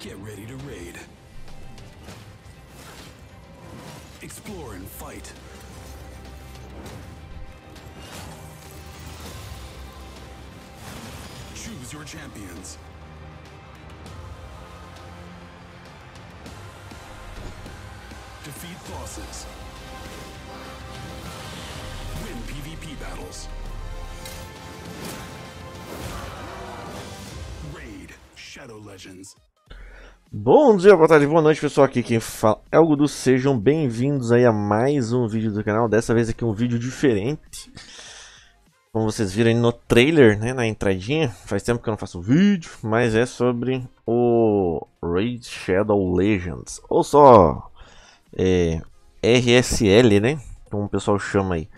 Get ready to raid. Explore and fight. Choose your champions. Defeat bosses. Win PvP battles. Raid Shadow Legends. Bom dia, boa tarde, boa noite pessoal, aqui quem fala é o Gudu, sejam bem-vindos aí a mais um vídeo do canal, dessa vez aqui um vídeo diferente Como vocês viram aí no trailer, né, na entradinha, faz tempo que eu não faço vídeo, mas é sobre o Raid Shadow Legends Ou só é, RSL, né, como o pessoal chama aí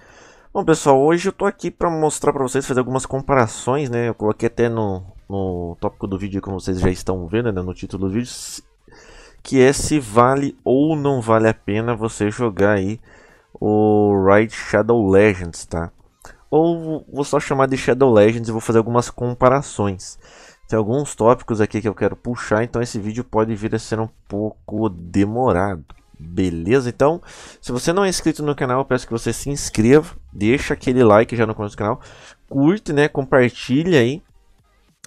Bom pessoal, hoje eu tô aqui pra mostrar pra vocês, fazer algumas comparações, né, eu coloquei até no, no tópico do vídeo, como vocês já estão vendo né, no título do vídeo, que é se vale ou não vale a pena você jogar aí o Ride Shadow Legends, tá? Ou vou só chamar de Shadow Legends e vou fazer algumas comparações. Tem alguns tópicos aqui que eu quero puxar, então esse vídeo pode vir a ser um pouco demorado. Beleza? Então, se você não é inscrito no canal, peço que você se inscreva, deixa aquele like já no começo do canal, curte, né, compartilha aí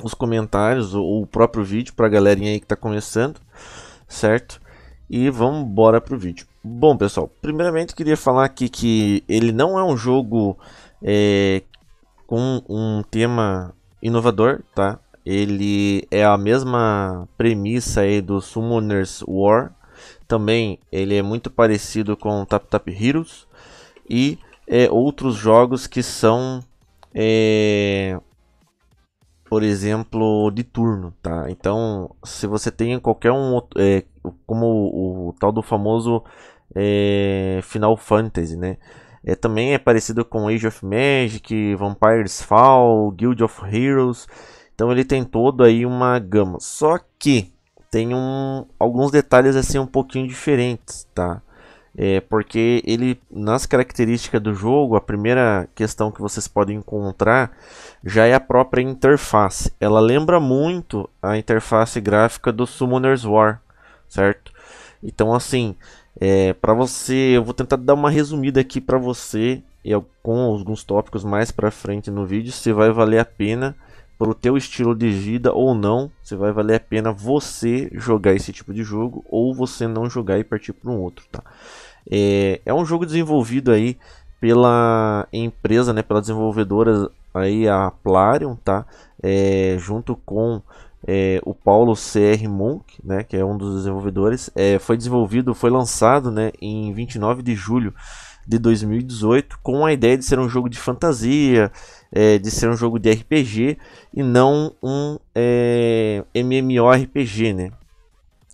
os comentários ou o próprio vídeo para a galerinha aí que está começando, certo? E vamos embora pro vídeo. Bom, pessoal, primeiramente queria falar aqui que ele não é um jogo é, com um tema inovador, tá? Ele é a mesma premissa aí do Summoners War. Também ele é muito parecido com Tap Tap Heroes e é, outros jogos que são é, por exemplo, de turno, tá? Então, se você tem qualquer um, é, como o, o, tal do famoso é, Final Fantasy, né? É, também é parecido com Age of Magic, Vampires Fall, Guild of Heroes. Então ele tem todo aí uma gama. Só que tem um, alguns detalhes assim um pouquinho diferentes, tá? É, porque ele, nas características do jogo, a primeira questão que vocês podem encontrar já é a própria interface. Ela lembra muito a interface gráfica do Summoner's War, certo? Então, assim, é, para você, eu vou tentar dar uma resumida aqui para você, e com alguns tópicos mais para frente no vídeo, se vai valer a pena para o teu estilo de vida ou não, você vai valer a pena você jogar esse tipo de jogo ou você não jogar e partir para um outro, tá? É, é um jogo desenvolvido aí pela empresa, né, pela desenvolvedora aí a Plarium, tá? É, junto com é, o Paulo CR Monk, né, que é um dos desenvolvedores, é, foi desenvolvido, foi lançado, né, em 29 de julho de 2018, com a ideia de ser um jogo de fantasia é, de ser um jogo de RPG e não um é, MMORPG, né?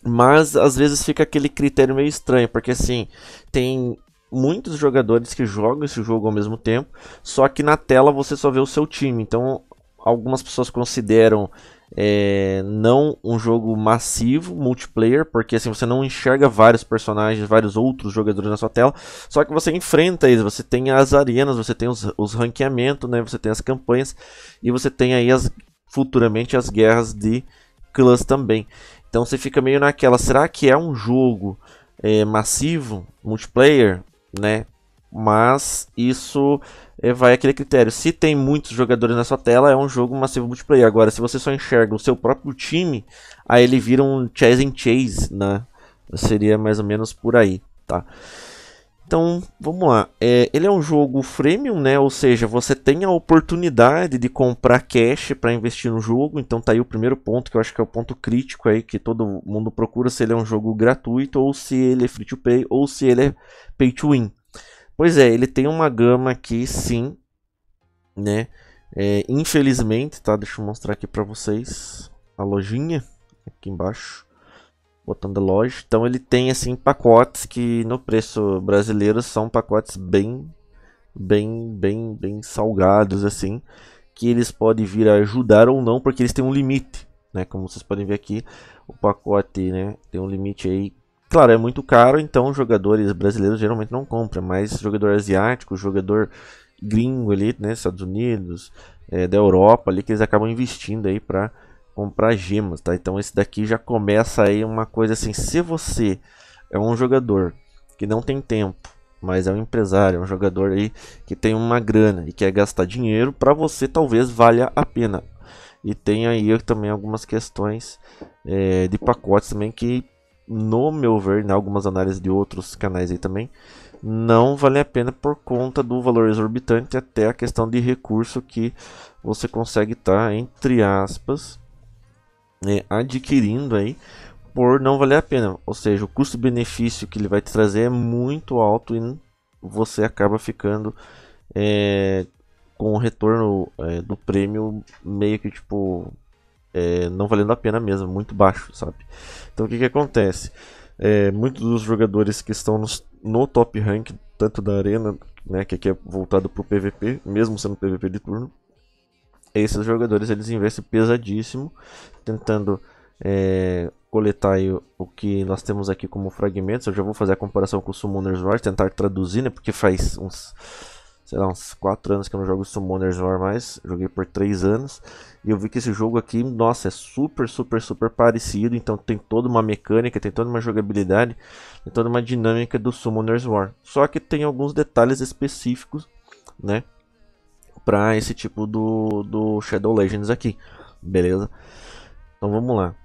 Mas às vezes fica aquele critério meio estranho, porque assim, tem muitos jogadores que jogam esse jogo ao mesmo tempo, só que na tela você só vê o seu time. Então algumas pessoas consideram é, não um jogo massivo, multiplayer, porque assim você não enxerga vários personagens, vários outros jogadores na sua tela, só que você enfrenta eles, você tem as arenas, você tem os, os ranqueamentos, né, você tem as campanhas e você tem aí as, futuramente as guerras de clãs também. Então você fica meio naquela, será que é um jogo é, massivo, multiplayer, né? mas isso é, vai aquele critério. Se tem muitos jogadores na sua tela, é um jogo massivo multiplayer. Agora, se você só enxerga o seu próprio time, aí ele vira um chase and chase, né? Seria mais ou menos por aí, tá? Então, vamos lá. É, ele é um jogo freemium, né? Ou seja, você tem a oportunidade de comprar cash para investir no jogo. Então, tá aí o primeiro ponto que eu acho que é o ponto crítico aí que todo mundo procura se ele é um jogo gratuito ou se ele é free to play ou se ele é pay to win. Pois é, ele tem uma gama aqui, sim, né? É, infelizmente, tá? Deixa eu mostrar aqui para vocês a lojinha aqui embaixo, botando a loja. Então ele tem assim pacotes que no preço brasileiro são pacotes bem, bem, bem, bem salgados assim, que eles podem vir a ajudar ou não, porque eles têm um limite, né? Como vocês podem ver aqui, o pacote, né, tem um limite aí Claro, é muito caro, então jogadores brasileiros geralmente não compram, mas jogador asiático, jogador gringo ali, né, Estados Unidos, é, da Europa ali, que eles acabam investindo aí para comprar gemas, tá? Então esse daqui já começa aí uma coisa assim, se você é um jogador que não tem tempo, mas é um empresário, é um jogador aí que tem uma grana e quer gastar dinheiro, para você talvez valha a pena. E tem aí também algumas questões é, de pacotes também que no meu ver, em né, algumas análises de outros canais aí também, não vale a pena por conta do valor exorbitante até a questão de recurso que você consegue estar, tá, entre aspas, né, adquirindo aí por não valer a pena. Ou seja, o custo-benefício que ele vai te trazer é muito alto e você acaba ficando é, com o retorno é, do prêmio meio que tipo é, não valendo a pena mesmo, muito baixo, sabe? Então o que, que acontece? É, muitos dos jogadores que estão nos, no top rank, tanto da arena, né, que aqui é voltado para o PVP, mesmo sendo PVP de turno, esses jogadores eles investem pesadíssimo, tentando é, coletar aí, o que nós temos aqui como fragmentos. Eu já vou fazer a comparação com o Summoners War, tentar traduzir, né, porque faz uns sei lá, uns 4 anos que eu não jogo Summoners War mais, joguei por 3 anos, e eu vi que esse jogo aqui, nossa, é super, super, super parecido, então tem toda uma mecânica, tem toda uma jogabilidade, tem toda uma dinâmica do Summoners War. Só que tem alguns detalhes específicos, né, para esse tipo do, do Shadow Legends aqui, beleza? Então vamos lá.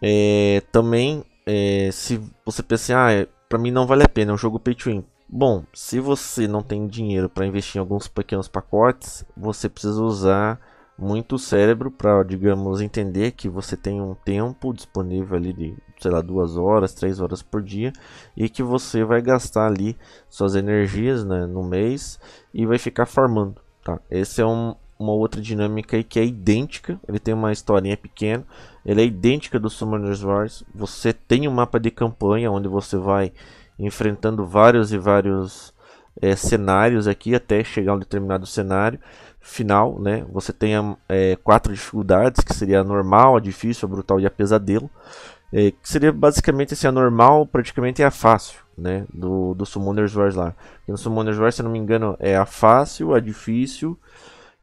É, também, é, se você pensar, assim, ah, é, para mim não vale a pena, é um jogo pay to win Bom, se você não tem dinheiro para investir em alguns pequenos pacotes, você precisa usar muito o cérebro para, digamos, entender que você tem um tempo disponível ali de, sei lá, duas horas, três horas por dia e que você vai gastar ali suas energias né, no mês e vai ficar farmando. Tá? Esse é um, uma outra dinâmica aí que é idêntica. Ele tem uma historinha pequena, ele é idêntica do Summoner's Wars. Você tem um mapa de campanha onde você vai enfrentando vários e vários é, cenários aqui até chegar a um determinado cenário final, né? Você tem é, quatro dificuldades, que seria a normal, a difícil, a brutal e a pesadelo, é, que seria basicamente assim, a normal praticamente é a fácil, né? Do, do Summoner's Wars lá. no Summoner's Wars, se não me engano, é a fácil, a difícil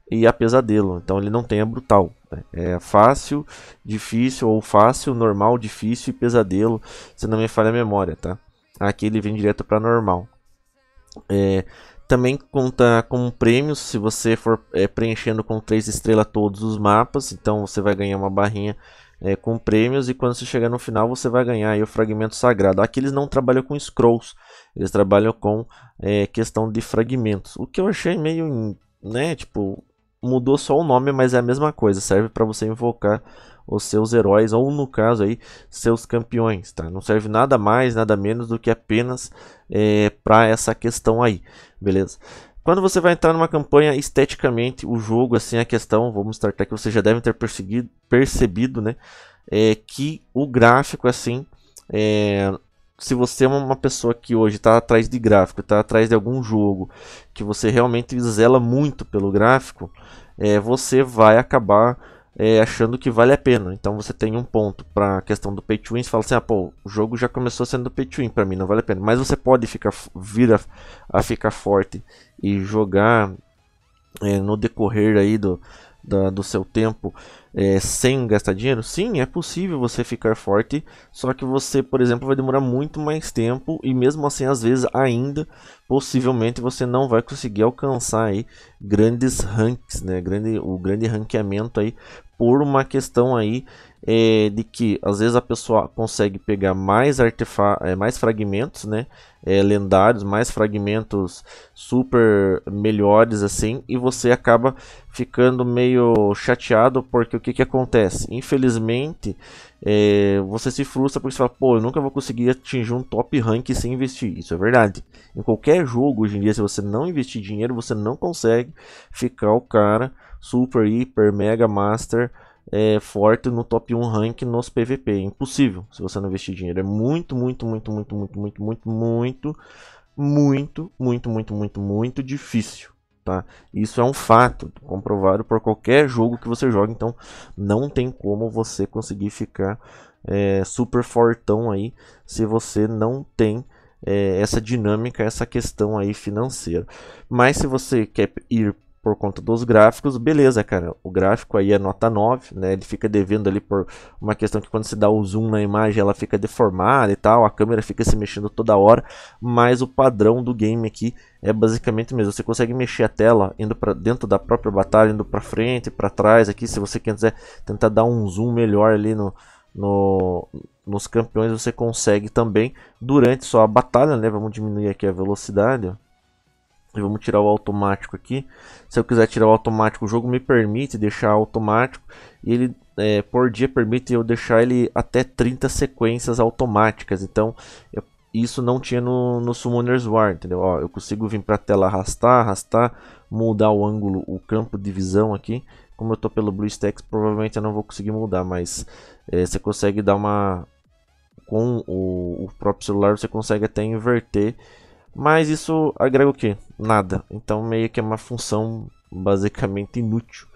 e a pesadelo. Então ele não tem a brutal. Né? É fácil, difícil ou fácil, normal, difícil e pesadelo, se não me falha a memória, tá? Aqui ele vem direto para normal. É, também conta como prêmios se você for é, preenchendo com 3 estrelas todos os mapas. Então você vai ganhar uma barrinha é, com prêmios e quando você chegar no final você vai ganhar o fragmento sagrado. Aqui eles não trabalham com scrolls, eles trabalham com é, questão de fragmentos. O que eu achei meio, né, tipo, mudou só o nome, mas é a mesma coisa, serve para você invocar os seus heróis, ou no caso aí, seus campeões, tá? Não serve nada mais, nada menos do que apenas é, para essa questão aí, beleza? Quando você vai entrar numa campanha esteticamente, o jogo, assim, a questão, vamos até que vocês já devem ter percebido, né? É que o gráfico, assim, é, se você é uma pessoa que hoje está atrás de gráfico, está atrás de algum jogo, que você realmente zela muito pelo gráfico, é, você vai acabar é, achando que vale a pena. Então você tem um ponto para a questão do pay to win, você fala assim, ah, pô, o jogo já começou sendo pay to win, para mim não vale a pena. Mas você pode ficar, vir a, a ficar forte e jogar é, no decorrer aí do, da, do seu tempo é, sem gastar dinheiro? Sim, é possível você ficar forte, só que você, por exemplo, vai demorar muito mais tempo e mesmo assim, às vezes, ainda, possivelmente, você não vai conseguir alcançar aí grandes ranks, né? Grande, o grande ranqueamento aí por uma questão aí é, de que às vezes a pessoa consegue pegar mais artefatos, é, mais fragmentos, né? É, lendários, mais fragmentos super melhores assim, e você acaba ficando meio chateado porque o que, que acontece? Infelizmente, é, você se frustra porque você fala, pô, eu nunca vou conseguir atingir um top rank sem investir. Isso é verdade. Em qualquer jogo hoje em dia, se você não investir dinheiro, você não consegue ficar o cara super, hiper, mega master é, forte no top 1 rank nos PVP. É impossível se você não investir dinheiro. É muito, muito, muito, muito, muito, muito, muito, muito, muito, muito, muito, muito, muito difícil. Tá? Isso é um fato, comprovado por qualquer jogo que você joga. Então não tem como você conseguir ficar é, super fortão aí se você não tem é, essa dinâmica, essa questão aí financeira. Mas se você quer ir por conta dos gráficos, beleza, cara. O gráfico aí é nota 9, né? Ele fica devendo ali por uma questão que quando se dá o zoom na imagem, ela fica deformada e tal, a câmera fica se mexendo toda hora, mas o padrão do game aqui é basicamente mesmo. Você consegue mexer a tela indo para dentro da própria batalha, indo para frente, para trás aqui, se você quiser tentar dar um zoom melhor ali no no, nos campeões você consegue também durante só a batalha, né? Vamos diminuir aqui a velocidade, ó. Vamos tirar o automático aqui. Se eu quiser tirar o automático, o jogo me permite deixar automático. E ele, é, por dia, permite eu deixar ele até 30 sequências automáticas. Então, eu, isso não tinha no, no Summoner's War, entendeu? Ó, eu consigo vir para a tela arrastar, arrastar, mudar o ângulo, o campo de visão aqui. Como eu estou pelo BlueStacks, provavelmente eu não vou conseguir mudar, mas é, você consegue dar uma... Com o, o próprio celular, você consegue até inverter mas isso agrega o quê? Nada. Então meio que é uma função basicamente inútil,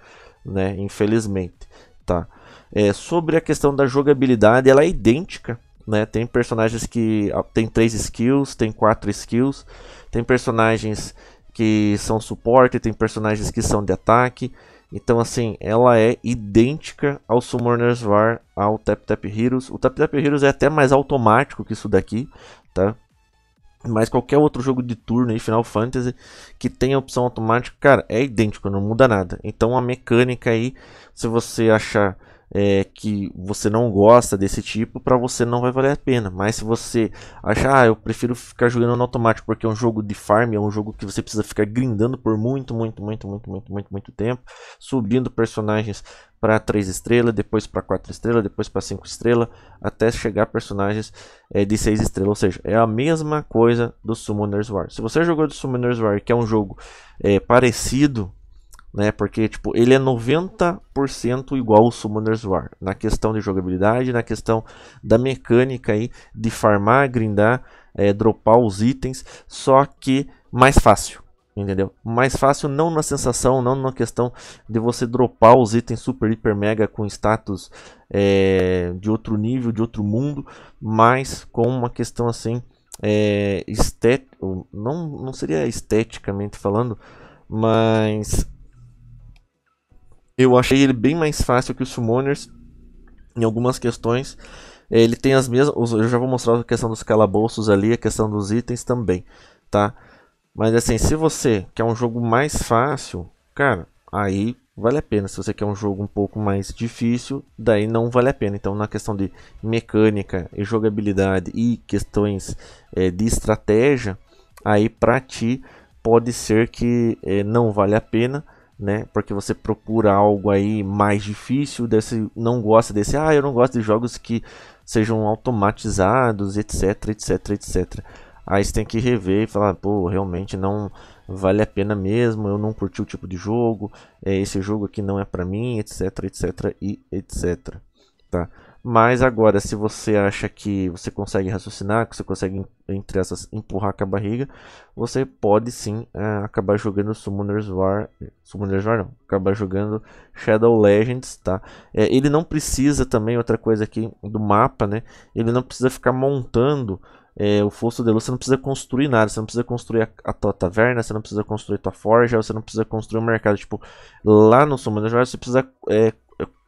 né? Infelizmente, tá? É, sobre a questão da jogabilidade, ela é idêntica, né? Tem personagens que ah, tem três skills, tem quatro skills, tem personagens que são suporte, tem personagens que são de ataque. Então, assim, ela é idêntica ao Summoner's War, ao Tap Tap Heroes. O Tap Tap Heroes é até mais automático que isso daqui, tá? Mas qualquer outro jogo de turno aí, Final Fantasy, que tenha opção automática, cara, é idêntico, não muda nada. Então a mecânica aí, se você achar é, que você não gosta desse tipo, para você não vai valer a pena. Mas se você achar, ah, eu prefiro ficar jogando no automático porque é um jogo de farm, é um jogo que você precisa ficar grindando por muito, muito, muito, muito, muito, muito, muito tempo, subindo personagens para 3 estrelas, depois para 4 estrelas, depois para 5 estrelas, até chegar a personagens é, de 6 estrelas. Ou seja, é a mesma coisa do Summoners War. Se você jogou do Summoners War, que é um jogo é, parecido né? Porque tipo, ele é 90% igual ao Summoner's War, na questão de jogabilidade, na questão da mecânica aí de farmar, grindar, é, dropar os itens, só que mais fácil. Entendeu? Mais fácil não na sensação, não na questão de você dropar os itens super, hiper, mega com status é, de outro nível, de outro mundo, mas com uma questão assim, é, eh, estética, não, não seria esteticamente falando, mas eu achei ele bem mais fácil que os Summoners em algumas questões. Ele tem as mesmas. Eu já vou mostrar a questão dos calabouços ali, a questão dos itens também, tá? Mas assim, se você quer um jogo mais fácil, cara, aí vale a pena. Se você quer um jogo um pouco mais difícil, daí não vale a pena. Então, na questão de mecânica e jogabilidade e questões é, de estratégia, aí pra ti pode ser que é, não vale a pena né? Porque você procura algo aí mais difícil, desse não gosta desse, ah, eu não gosto de jogos que sejam automatizados, etc, etc, etc. Aí você tem que rever e falar, pô, realmente não vale a pena mesmo, eu não curti o tipo de jogo, é esse jogo aqui não é para mim, etc, etc e etc, tá? Mas agora, se você acha que você consegue raciocinar, que você consegue, entre essas, empurrar com a barriga, você pode sim é, acabar jogando Summoner's War. Summoner's War não, acabar jogando Shadow Legends, tá? É, ele não precisa também, outra coisa aqui do mapa, né? Ele não precisa ficar montando é, o Fosso de Luz, você não precisa construir nada, você não precisa construir a, a, tua taverna, você não precisa construir tua forja, você não precisa construir um mercado. Tipo, lá no Summoner's War você precisa é,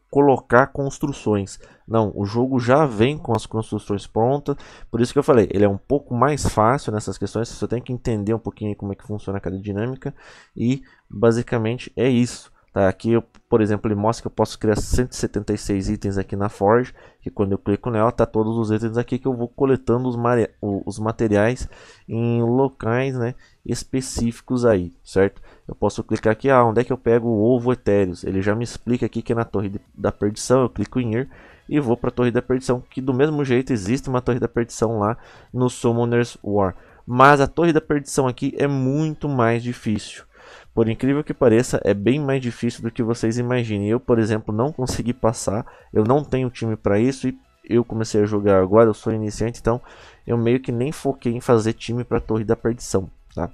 colocar construções. Não, o jogo já vem com as construções prontas, por isso que eu falei, ele é um pouco mais fácil nessas questões, você só tem que entender um pouquinho como é que funciona cada dinâmica e basicamente é isso. Tá? Aqui, eu, por exemplo, ele mostra que eu posso criar 176 itens aqui na Forge, e quando eu clico nela, tá todos os itens aqui que eu vou coletando os, os materiais em locais né, específicos aí, certo? Eu posso clicar aqui, ah, onde é que eu pego o ovo etéreos? Ele já me explica aqui que é na torre de, da perdição, eu clico em ir e vou para a Torre da Perdição, que do mesmo jeito existe uma Torre da Perdição lá no Summoner's War. Mas a Torre da Perdição aqui é muito mais difícil. Por incrível que pareça, é bem mais difícil do que vocês imaginem. Eu, por exemplo, não consegui passar, eu não tenho time para isso e eu comecei a jogar agora, eu sou iniciante, então eu meio que nem foquei em fazer time para a Torre da Perdição, tá?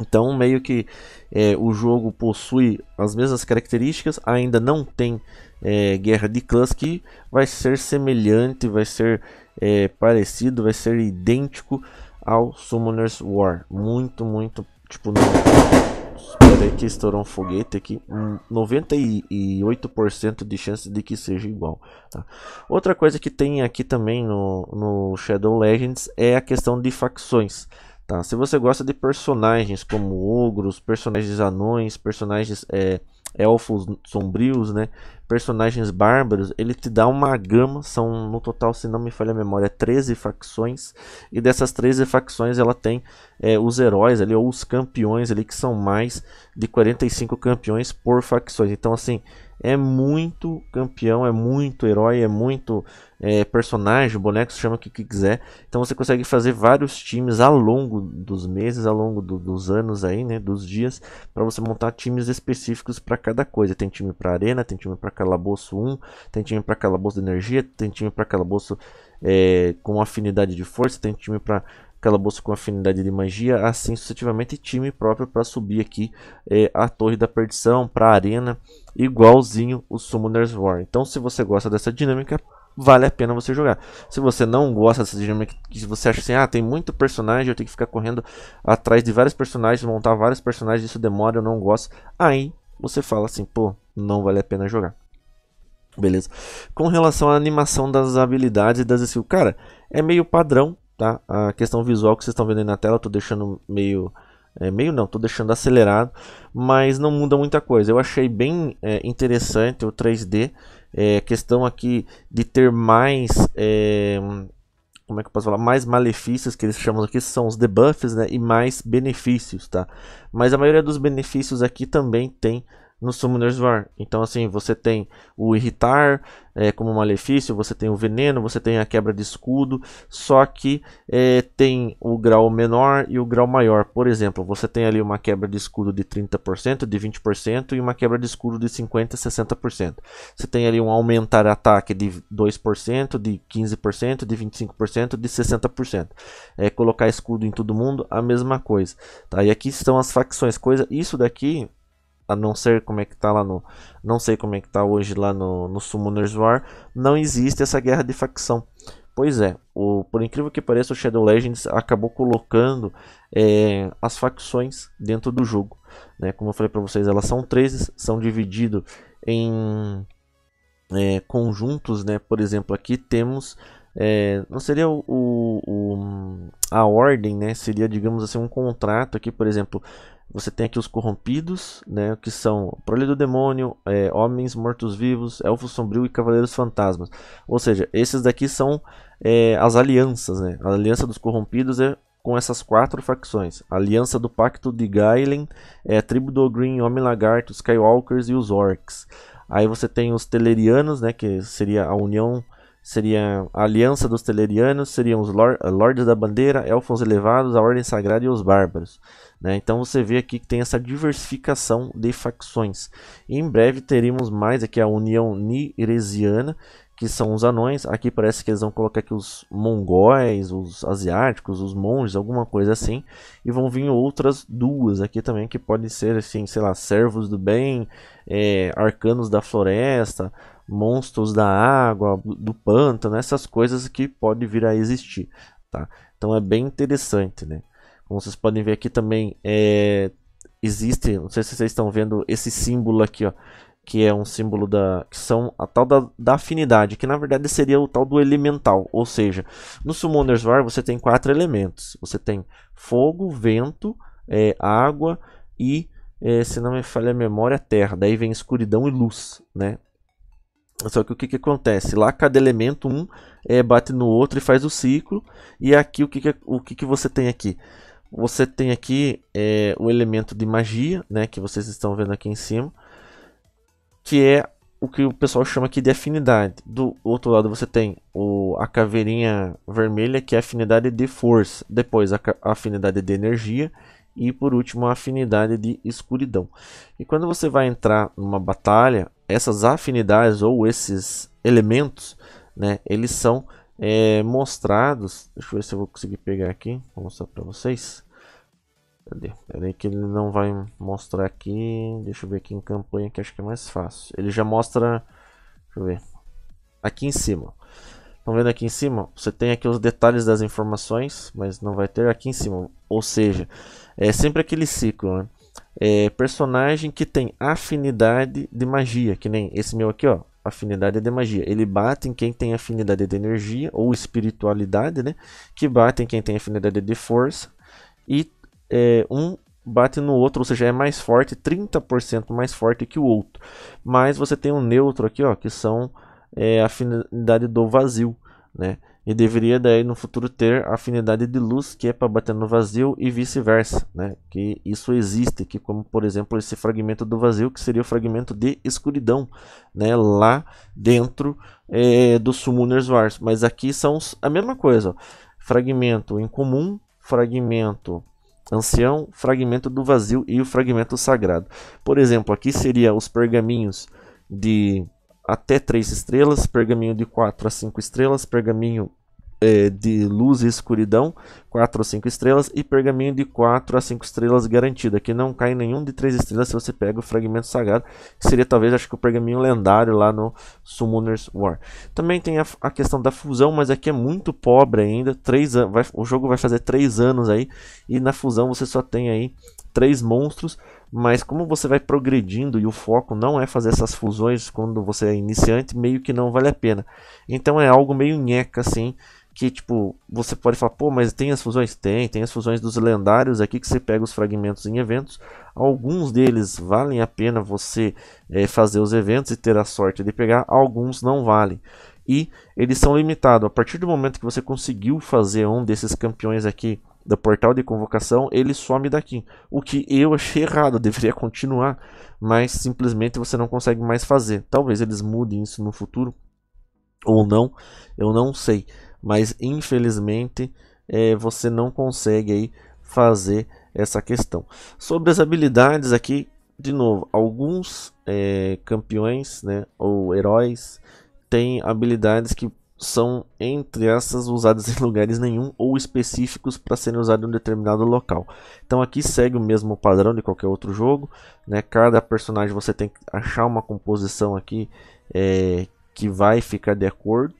Então, meio que é, o jogo possui as mesmas características, ainda não tem é, guerra de clãs que vai ser semelhante, vai ser é, parecido, vai ser idêntico ao Summoner's War. Muito, muito, tipo, espera aí que estourou um foguete aqui, 98% de chance de que seja igual. Tá? Outra coisa que tem aqui também no, no Shadow Legends é a questão de facções. Tá? Se você gosta de personagens como ogros, personagens anões, personagens é, elfos sombrios, né? personagens bárbaros, ele te dá uma gama, são no total, se não me falha a memória, 13 facções, e dessas 13 facções ela tem é, os heróis ali, ou os campeões ali, que são mais de 45 campeões por facções. Então assim, é muito campeão, é muito herói, é muito é, personagem, boneco, chama o que, quiser. Então você consegue fazer vários times ao longo dos meses, ao longo do, dos anos aí, né, dos dias, para você montar times específicos para cada coisa. Tem time para arena, tem time para calabouço 1, tem time para calabouço de energia, tem time para calabouço é, com afinidade de força, tem time para aquela bolsa com afinidade de magia, assim sucessivamente time próprio para subir aqui é, a Torre da Perdição, para a Arena, igualzinho o Summoner's War. Então se você gosta dessa dinâmica, vale a pena você jogar. Se você não gosta dessa dinâmica, que você acha assim, ah, tem muito personagem, eu tenho que ficar correndo atrás de vários personagens, montar vários personagens, isso demora, eu não gosto. Aí você fala assim, pô, não vale a pena jogar. Beleza. Com relação à animação das habilidades e das skills, cara, é meio padrão tá? A questão visual que vocês estão vendo aí na tela, estou deixando meio... É, meio não, estou deixando acelerado, mas não muda muita coisa. Eu achei bem é, interessante o 3D, é, questão aqui de ter mais... É, como é que eu posso falar? Mais malefícios, que eles chamam aqui, são os debuffs, né? E mais benefícios, tá? Mas a maioria dos benefícios aqui também tem no Summoner's War. Então, assim, você tem o irritar é, como malefício, você tem o veneno, você tem a quebra de escudo, só que é, tem o grau menor e o grau maior. Por exemplo, você tem ali uma quebra de escudo de 30%, de 20% e uma quebra de escudo de 50%, 60%. Você tem ali um aumentar ataque de 2%, de 15%, de 25%, de 60%. É, colocar escudo em todo mundo, a mesma coisa. Tá? E aqui estão as facções. coisa Isso daqui a não ser como é que tá lá no. Não sei como é que tá hoje lá no, no Summoners War. Não existe essa guerra de facção. Pois é, o, por incrível que pareça, o Shadow Legends acabou colocando é, as facções dentro do jogo. Né? Como eu falei para vocês, elas são 13, são divididas em é, conjuntos. Né? Por exemplo, aqui temos. É, não seria o, o, o, a ordem, né? seria, digamos assim, um contrato aqui, por exemplo. Você tem aqui os corrompidos, né, que são Prole do Demônio, é, Homens Mortos-Vivos, Elfos Sombrio e Cavaleiros Fantasmas. Ou seja, esses daqui são é, as alianças. Né? A aliança dos corrompidos é com essas quatro facções. A aliança do Pacto de Gailen, é, Tribo do Green, Homem-Lagarto, Skywalkers e os Orcs. Aí você tem os Telerianos, né, que seria a união seria a Aliança dos Telerianos, seriam os lord, Lordes da Bandeira, Elfos Elevados, a Ordem Sagrada e os Bárbaros. Né? Então você vê aqui que tem essa diversificação de facções. E em breve teremos mais aqui a União Niresiana, que são os anões. Aqui parece que eles vão colocar aqui os mongóis, os asiáticos, os monges, alguma coisa assim. E vão vir outras duas aqui também, que podem ser, assim, sei lá, servos do bem, é, arcanos da floresta monstros da água, do pântano, essas coisas que pode vir a existir, tá? Então é bem interessante, né? Como vocês podem ver aqui também é, existe, não sei se vocês estão vendo esse símbolo aqui, ó, que é um símbolo da que são a tal da, da afinidade, que na verdade seria o tal do elemental, ou seja, no Summoner's War você tem quatro elementos, você tem fogo, vento, é, água e é, se não me falha a memória, terra. Daí vem escuridão e luz, né? Só que o que, que acontece? Lá cada elemento um é, bate no outro e faz o ciclo. E aqui o que, que o que, que você tem aqui? Você tem aqui é, o elemento de magia, né, que vocês estão vendo aqui em cima, que é o que o pessoal chama aqui de afinidade. Do outro lado você tem o, a caveirinha vermelha, que é a afinidade de força. Depois a, a afinidade de energia e por último a afinidade de escuridão. E quando você vai entrar numa batalha, essas afinidades ou esses elementos, né, eles são é, mostrados. Deixa eu ver se eu vou conseguir pegar aqui, vou mostrar para vocês. Peraí que ele não vai mostrar aqui. Deixa eu ver aqui em campanha que acho que é mais fácil. Ele já mostra, deixa eu ver, aqui em cima. Estão vendo aqui em cima? Você tem aqui os detalhes das informações, mas não vai ter aqui em cima. Ou seja, é sempre aquele ciclo, né? É, personagem que tem afinidade de magia, que nem esse meu aqui, ó. Afinidade de magia. Ele bate em quem tem afinidade de energia ou espiritualidade, né? Que bate em quem tem afinidade de força. E é, um bate no outro, ou seja, é mais forte, 30% mais forte que o outro. Mas você tem um neutro aqui, ó, que são é, afinidade do vazio, né? e deveria daí no futuro ter a afinidade de luz que é para bater no vazio e vice-versa, né? Que isso existe, que como por exemplo esse fragmento do vazio que seria o fragmento de escuridão, né? Lá dentro é, do sumo Wars, mas aqui são a mesma coisa, ó. fragmento incomum, fragmento ancião, fragmento do vazio e o fragmento sagrado. Por exemplo, aqui seria os pergaminhos de até 3 estrelas, pergaminho de 4 a 5 estrelas, pergaminho é, de Luz e Escuridão, 4 ou 5 estrelas, e Pergaminho de 4 a 5 estrelas garantida, que não cai nenhum de 3 estrelas se você pega o Fragmento Sagrado, que seria talvez acho que o Pergaminho Lendário lá no Summoner's War. Também tem a, a questão da fusão, mas aqui é muito pobre ainda, três vai, o jogo vai fazer 3 anos aí, e na fusão você só tem aí 3 monstros, mas como você vai progredindo e o foco não é fazer essas fusões quando você é iniciante, meio que não vale a pena. Então é algo meio nheca assim, que tipo, você pode falar, pô, mas tem as fusões? Tem, tem as fusões dos lendários aqui que você pega os fragmentos em eventos. Alguns deles valem a pena você é, fazer os eventos e ter a sorte de pegar, alguns não valem. E eles são limitados. A partir do momento que você conseguiu fazer um desses campeões aqui do portal de convocação, ele some daqui. O que eu achei errado, deveria continuar, mas simplesmente você não consegue mais fazer. Talvez eles mudem isso no futuro ou não, eu não sei mas infelizmente é, você não consegue aí fazer essa questão. Sobre as habilidades aqui, de novo, alguns é, campeões né, ou heróis têm habilidades que são, entre essas, usadas em lugares nenhum ou específicos para serem usadas em um determinado local. Então aqui segue o mesmo padrão de qualquer outro jogo. Né? Cada personagem você tem que achar uma composição aqui é, que vai ficar de acordo.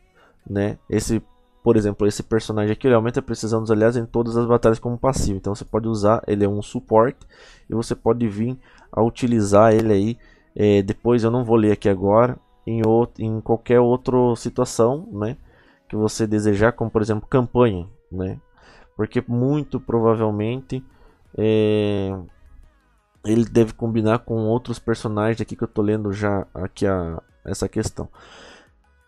Né? Esse por exemplo, esse personagem aqui ele aumenta a precisão dos aliados em todas as batalhas como passivo. Então você pode usar, ele é um suporte e você pode vir a utilizar ele aí. É, depois eu não vou ler aqui agora, em, outro, em qualquer outra situação né, que você desejar, como por exemplo campanha. Né, porque muito provavelmente é, ele deve combinar com outros personagens aqui que eu estou lendo já aqui a, essa questão.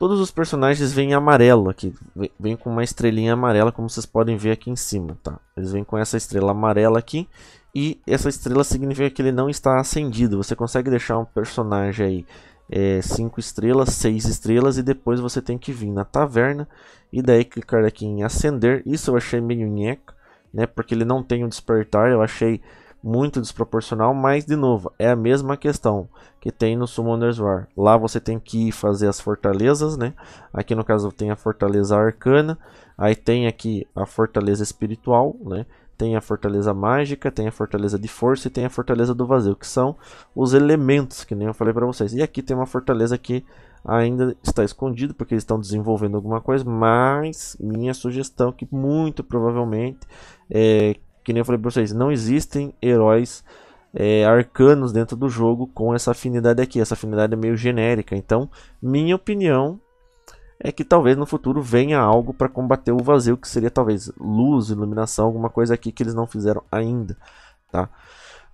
Todos os personagens vêm amarelo aqui, vêm com uma estrelinha amarela, como vocês podem ver aqui em cima, tá? Eles vêm com essa estrela amarela aqui, e essa estrela significa que ele não está acendido. Você consegue deixar um personagem aí 5 é, estrelas, 6 estrelas, e depois você tem que vir na taverna, e daí clicar aqui em acender. Isso eu achei meio nheca, né? Porque ele não tem o um despertar, eu achei muito desproporcional, mas de novo, é a mesma questão que tem no Summoners War. Lá você tem que fazer as fortalezas, né? Aqui no caso tem a fortaleza arcana, aí tem aqui a fortaleza espiritual, né? Tem a fortaleza mágica, tem a fortaleza de força e tem a fortaleza do vazio, que são os elementos, que nem eu falei para vocês. E aqui tem uma fortaleza que ainda está escondida porque eles estão desenvolvendo alguma coisa, mas minha sugestão é que muito provavelmente é, que nem eu falei para vocês, não existem heróis é, arcanos dentro do jogo com essa afinidade aqui. Essa afinidade é meio genérica. Então, minha opinião é que talvez no futuro venha algo para combater o vazio, que seria talvez luz, iluminação, alguma coisa aqui que eles não fizeram ainda, tá?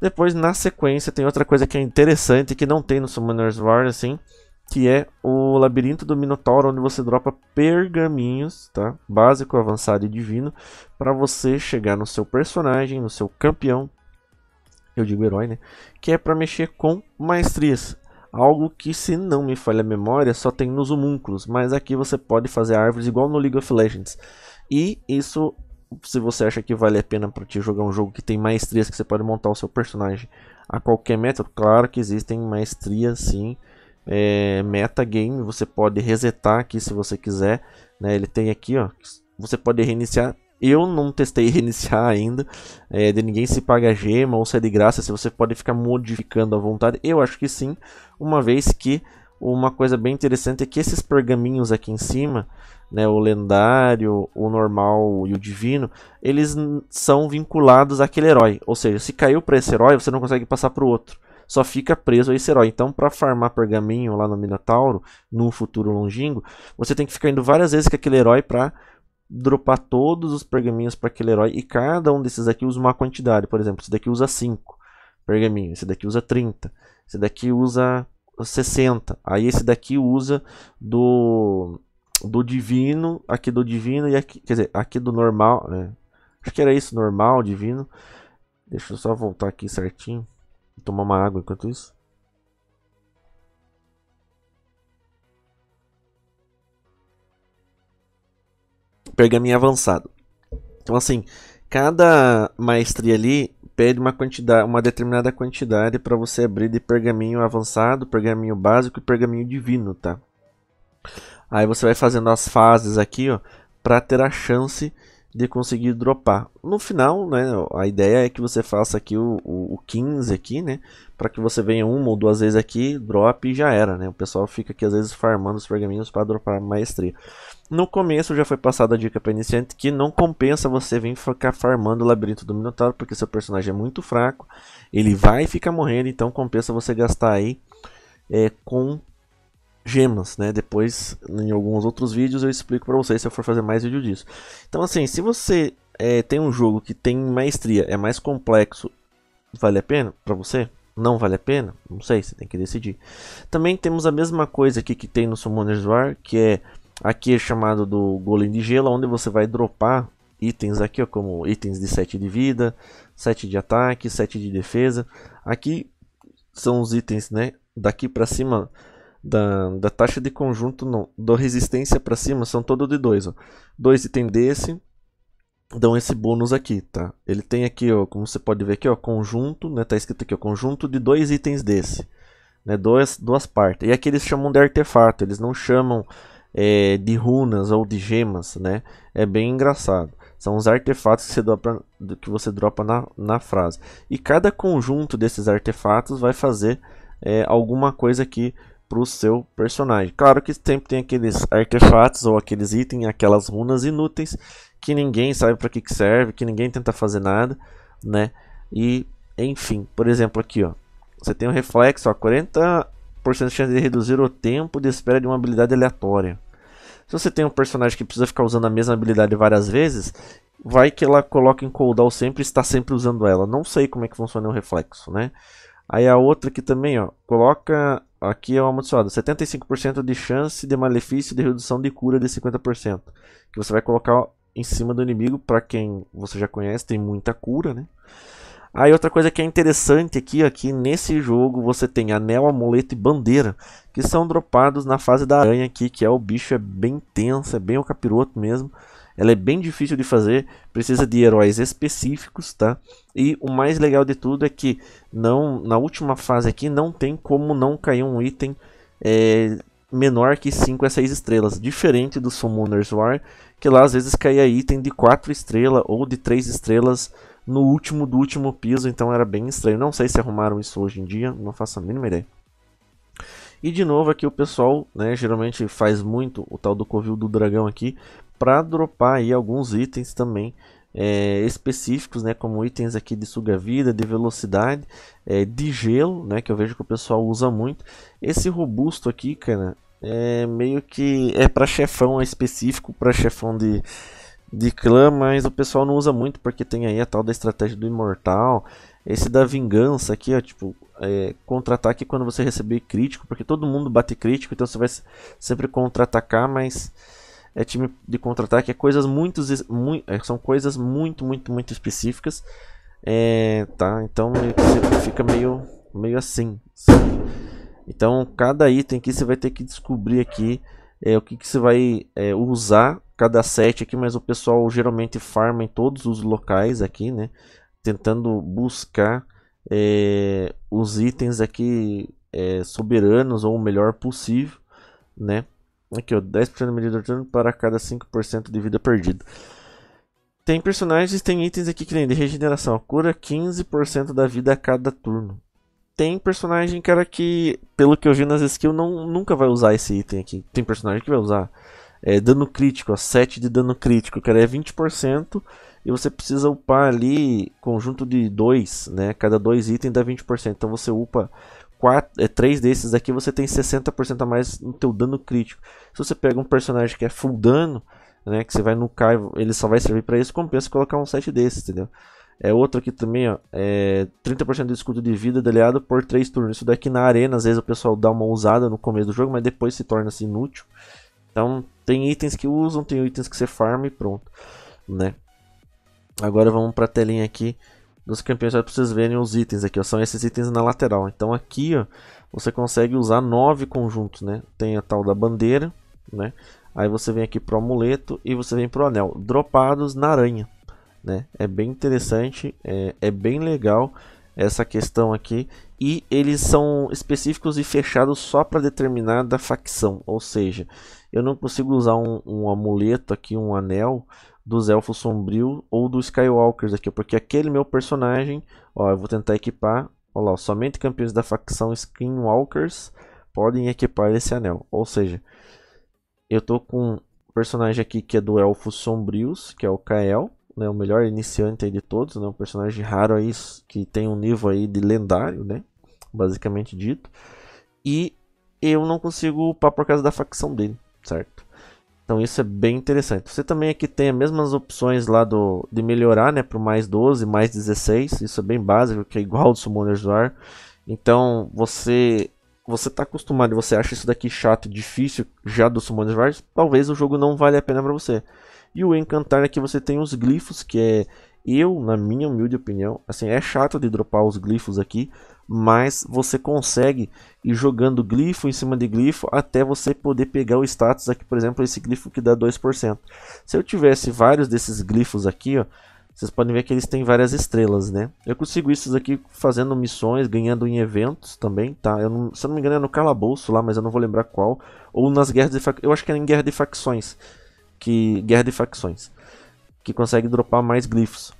Depois, na sequência, tem outra coisa que é interessante que não tem no Summoners War, assim, que é o Labirinto do Minotauro, onde você dropa pergaminhos, tá? Básico, avançado e divino, para você chegar no seu personagem, no seu campeão, eu digo herói, né? Que é para mexer com maestrias. Algo que, se não me falha a memória, só tem nos homúnculos, mas aqui você pode fazer árvores igual no League of Legends. E isso, se você acha que vale a pena para te jogar um jogo que tem maestrias, que você pode montar o seu personagem a qualquer método, claro que existem maestrias sim, é, metagame, você pode resetar aqui se você quiser, né? Ele tem aqui, ó, você pode reiniciar. Eu não testei reiniciar ainda, é, de ninguém se paga gema ou se é de graça, se você pode ficar modificando à vontade. Eu acho que sim, uma vez que uma coisa bem interessante é que esses pergaminhos aqui em cima, né, o lendário, o normal e o divino, eles são vinculados àquele herói. Ou seja, se caiu para esse herói, você não consegue passar para o outro só fica preso a esse herói. Então, para farmar pergaminho lá no Minotauro, num futuro longínquo, você tem que ficar indo várias vezes com aquele herói para dropar todos os pergaminhos para aquele herói. E cada um desses aqui usa uma quantidade. Por exemplo, esse daqui usa 5 pergaminhos, esse daqui usa 30, esse daqui usa 60. Aí esse daqui usa do do divino, aqui do divino e aqui, quer dizer, aqui do normal, né? Acho que era isso, normal, divino. Deixa eu só voltar aqui certinho. Vou tomar uma água enquanto isso. Pergaminho avançado. Então assim, cada maestria ali pede uma quantidade, uma determinada quantidade para você abrir de pergaminho avançado, pergaminho básico e pergaminho divino, tá? Aí você vai fazendo as fases aqui, ó, para ter a chance de conseguir dropar. No final, né, a ideia é que você faça aqui o, o, o 15 aqui, né, para que você venha uma ou duas vezes aqui, drop e já era, né? O pessoal fica aqui às vezes farmando os pergaminhos para dropar maestria. No começo já foi passada a dica para iniciante que não compensa você vir ficar farmando o labirinto do Minotauro, porque seu personagem é muito fraco, ele vai ficar morrendo, então compensa você gastar aí é, com gemas, né? Depois, em alguns outros vídeos, eu explico para vocês se eu for fazer mais vídeo disso. Então, assim, se você é, tem um jogo que tem maestria, é mais complexo, vale a pena para você? Não vale a pena? Não sei, você tem que decidir. Também temos a mesma coisa aqui que tem no Summoners War, que é aqui é chamado do Golem de Gelo, onde você vai dropar itens aqui, ó, como itens de 7 de vida, 7 de ataque, 7 de defesa. Aqui são os itens, né? Daqui para cima da, da taxa de conjunto não, da resistência para cima são todos de 2. 2 itens desse dão esse bônus aqui, tá? Ele tem aqui, ó, como você pode ver aqui, ó, conjunto, né? Tá escrito aqui, ó, conjunto de dois itens desse, né? Duas, duas partes. E aqui eles chamam de artefato, eles não chamam é, de runas ou de gemas, né? É bem engraçado. São os artefatos que você dropa, que você dropa na, na frase. E cada conjunto desses artefatos vai fazer é, alguma coisa aqui para o seu personagem. Claro que sempre tem aqueles artefatos ou aqueles itens, aquelas runas inúteis que ninguém sabe para que, que serve, que ninguém tenta fazer nada, né? E enfim, por exemplo aqui, ó, você tem um reflexo, a 40% de chance de reduzir o tempo de espera de uma habilidade aleatória. Se você tem um personagem que precisa ficar usando a mesma habilidade várias vezes, vai que ela coloca em cooldown sempre e está sempre usando ela. Não sei como é que funciona o reflexo, né? Aí a outra aqui também, ó, coloca aqui é uma amaldiçoada, 75% de chance de malefício de redução de cura de 50%, que você vai colocar em cima do inimigo, para quem você já conhece, tem muita cura, né? Aí outra coisa que é interessante aqui, aqui nesse jogo você tem anel, amuleto e bandeira, que são dropados na fase da aranha aqui, que é o bicho é bem tenso, é bem o capiroto mesmo. Ela é bem difícil de fazer, precisa de heróis específicos, tá? E o mais legal de tudo é que não na última fase aqui não tem como não cair um item é, menor que 5 a 6 estrelas, diferente do Summoner's War, que lá às vezes caía item de 4 estrelas ou de 3 estrelas no último do último piso, então era bem estranho. Não sei se arrumaram isso hoje em dia, não faço a mínima ideia. E de novo aqui o pessoal, né, geralmente faz muito o tal do Covil do Dragão aqui para dropar aí alguns itens também é, específicos, né, como itens aqui de suga-vida, de velocidade, é, de gelo, né, que eu vejo que o pessoal usa muito. Esse robusto aqui, cara, é meio que é para chefão é específico, para chefão de de clã, mas o pessoal não usa muito porque tem aí a tal da estratégia do imortal, esse da vingança aqui, ó, tipo, é, contra-ataque quando você receber crítico, porque todo mundo bate crítico, então você vai sempre contra-atacar, mas é time de contra-ataque, é coisas muito, muito, é, são coisas muito, muito, muito específicas, é, tá? Então fica meio, meio assim. Então cada item aqui você vai ter que descobrir aqui é, o que, que você vai é, usar cada set aqui, mas o pessoal geralmente farma em todos os locais aqui, né? tentando buscar é, os itens aqui é, soberanos ou o melhor possível, né? Aqui, ó, 10% de medida de turno para cada 5% de vida perdida. Tem personagens, tem itens aqui que nem de regeneração, cura 15% da vida a cada turno. Tem personagem, cara, que pelo que eu vi nas skills, não, nunca vai usar esse item aqui. Tem personagem que vai usar é, dano crítico, ó, 7 de dano crítico, cara, é 20%. E você precisa upar ali conjunto de dois, né? Cada dois itens dá 20%. Então você upa quatro, é, três desses aqui, você tem 60% a mais no teu dano crítico. Se você pega um personagem que é full dano, né? Que você vai no Kai, ele só vai servir para isso, compensa colocar um set desses, entendeu? É outro aqui também, ó. É 30% de escudo de vida deleado por 3 turnos. Isso daqui na arena, às vezes o pessoal dá uma ousada no começo do jogo, mas depois se torna assim, inútil. Então tem itens que usam, tem itens que você farma e pronto, né? Agora vamos para a telinha aqui dos campeões para vocês verem os itens aqui, ó, são esses itens na lateral. Então aqui, ó, você consegue usar nove conjuntos, né? Tem a tal da bandeira, né? Aí você vem aqui pro amuleto e você vem pro anel, dropados na aranha, né? É bem interessante, é, é bem legal essa questão aqui e eles são específicos e fechados só para determinada facção, ou seja, eu não consigo usar um, um amuleto aqui, um anel dos Elfos Sombrio ou dos Skywalkers aqui, porque aquele meu personagem, ó, eu vou tentar equipar, ó lá, somente campeões da facção Skinwalkers podem equipar esse anel, ou seja, eu tô com um personagem aqui que é do Elfos Sombrios, que é o Kael, né, o melhor iniciante de todos, né, um personagem raro aí que tem um nível aí de lendário, né, basicamente dito, e eu não consigo upar por causa da facção dele, certo? Então isso é bem interessante. Você também aqui tem as mesmas opções lá do, de melhorar, né, para mais 12, mais 16. Isso é bem básico, que é igual ao do Summoners War. Então você você está acostumado, você acha isso daqui chato, difícil, já do Summoners War, talvez o jogo não vale a pena para você. E o Encantar aqui você tem os glifos, que é eu, na minha humilde opinião, assim, é chato de dropar os glifos aqui, mas você consegue ir jogando glifo em cima de glifo até você poder pegar o status aqui, por exemplo, esse glifo que dá 2%. Se eu tivesse vários desses glifos aqui, ó, vocês podem ver que eles têm várias estrelas, né? Eu consigo isso aqui fazendo missões, ganhando em eventos também, tá? Eu não, se eu não me engano é no calabouço lá, mas eu não vou lembrar qual. Ou nas guerras de facções, eu acho que é em guerra de facções. Que, guerra de facções. Que consegue dropar mais glifos.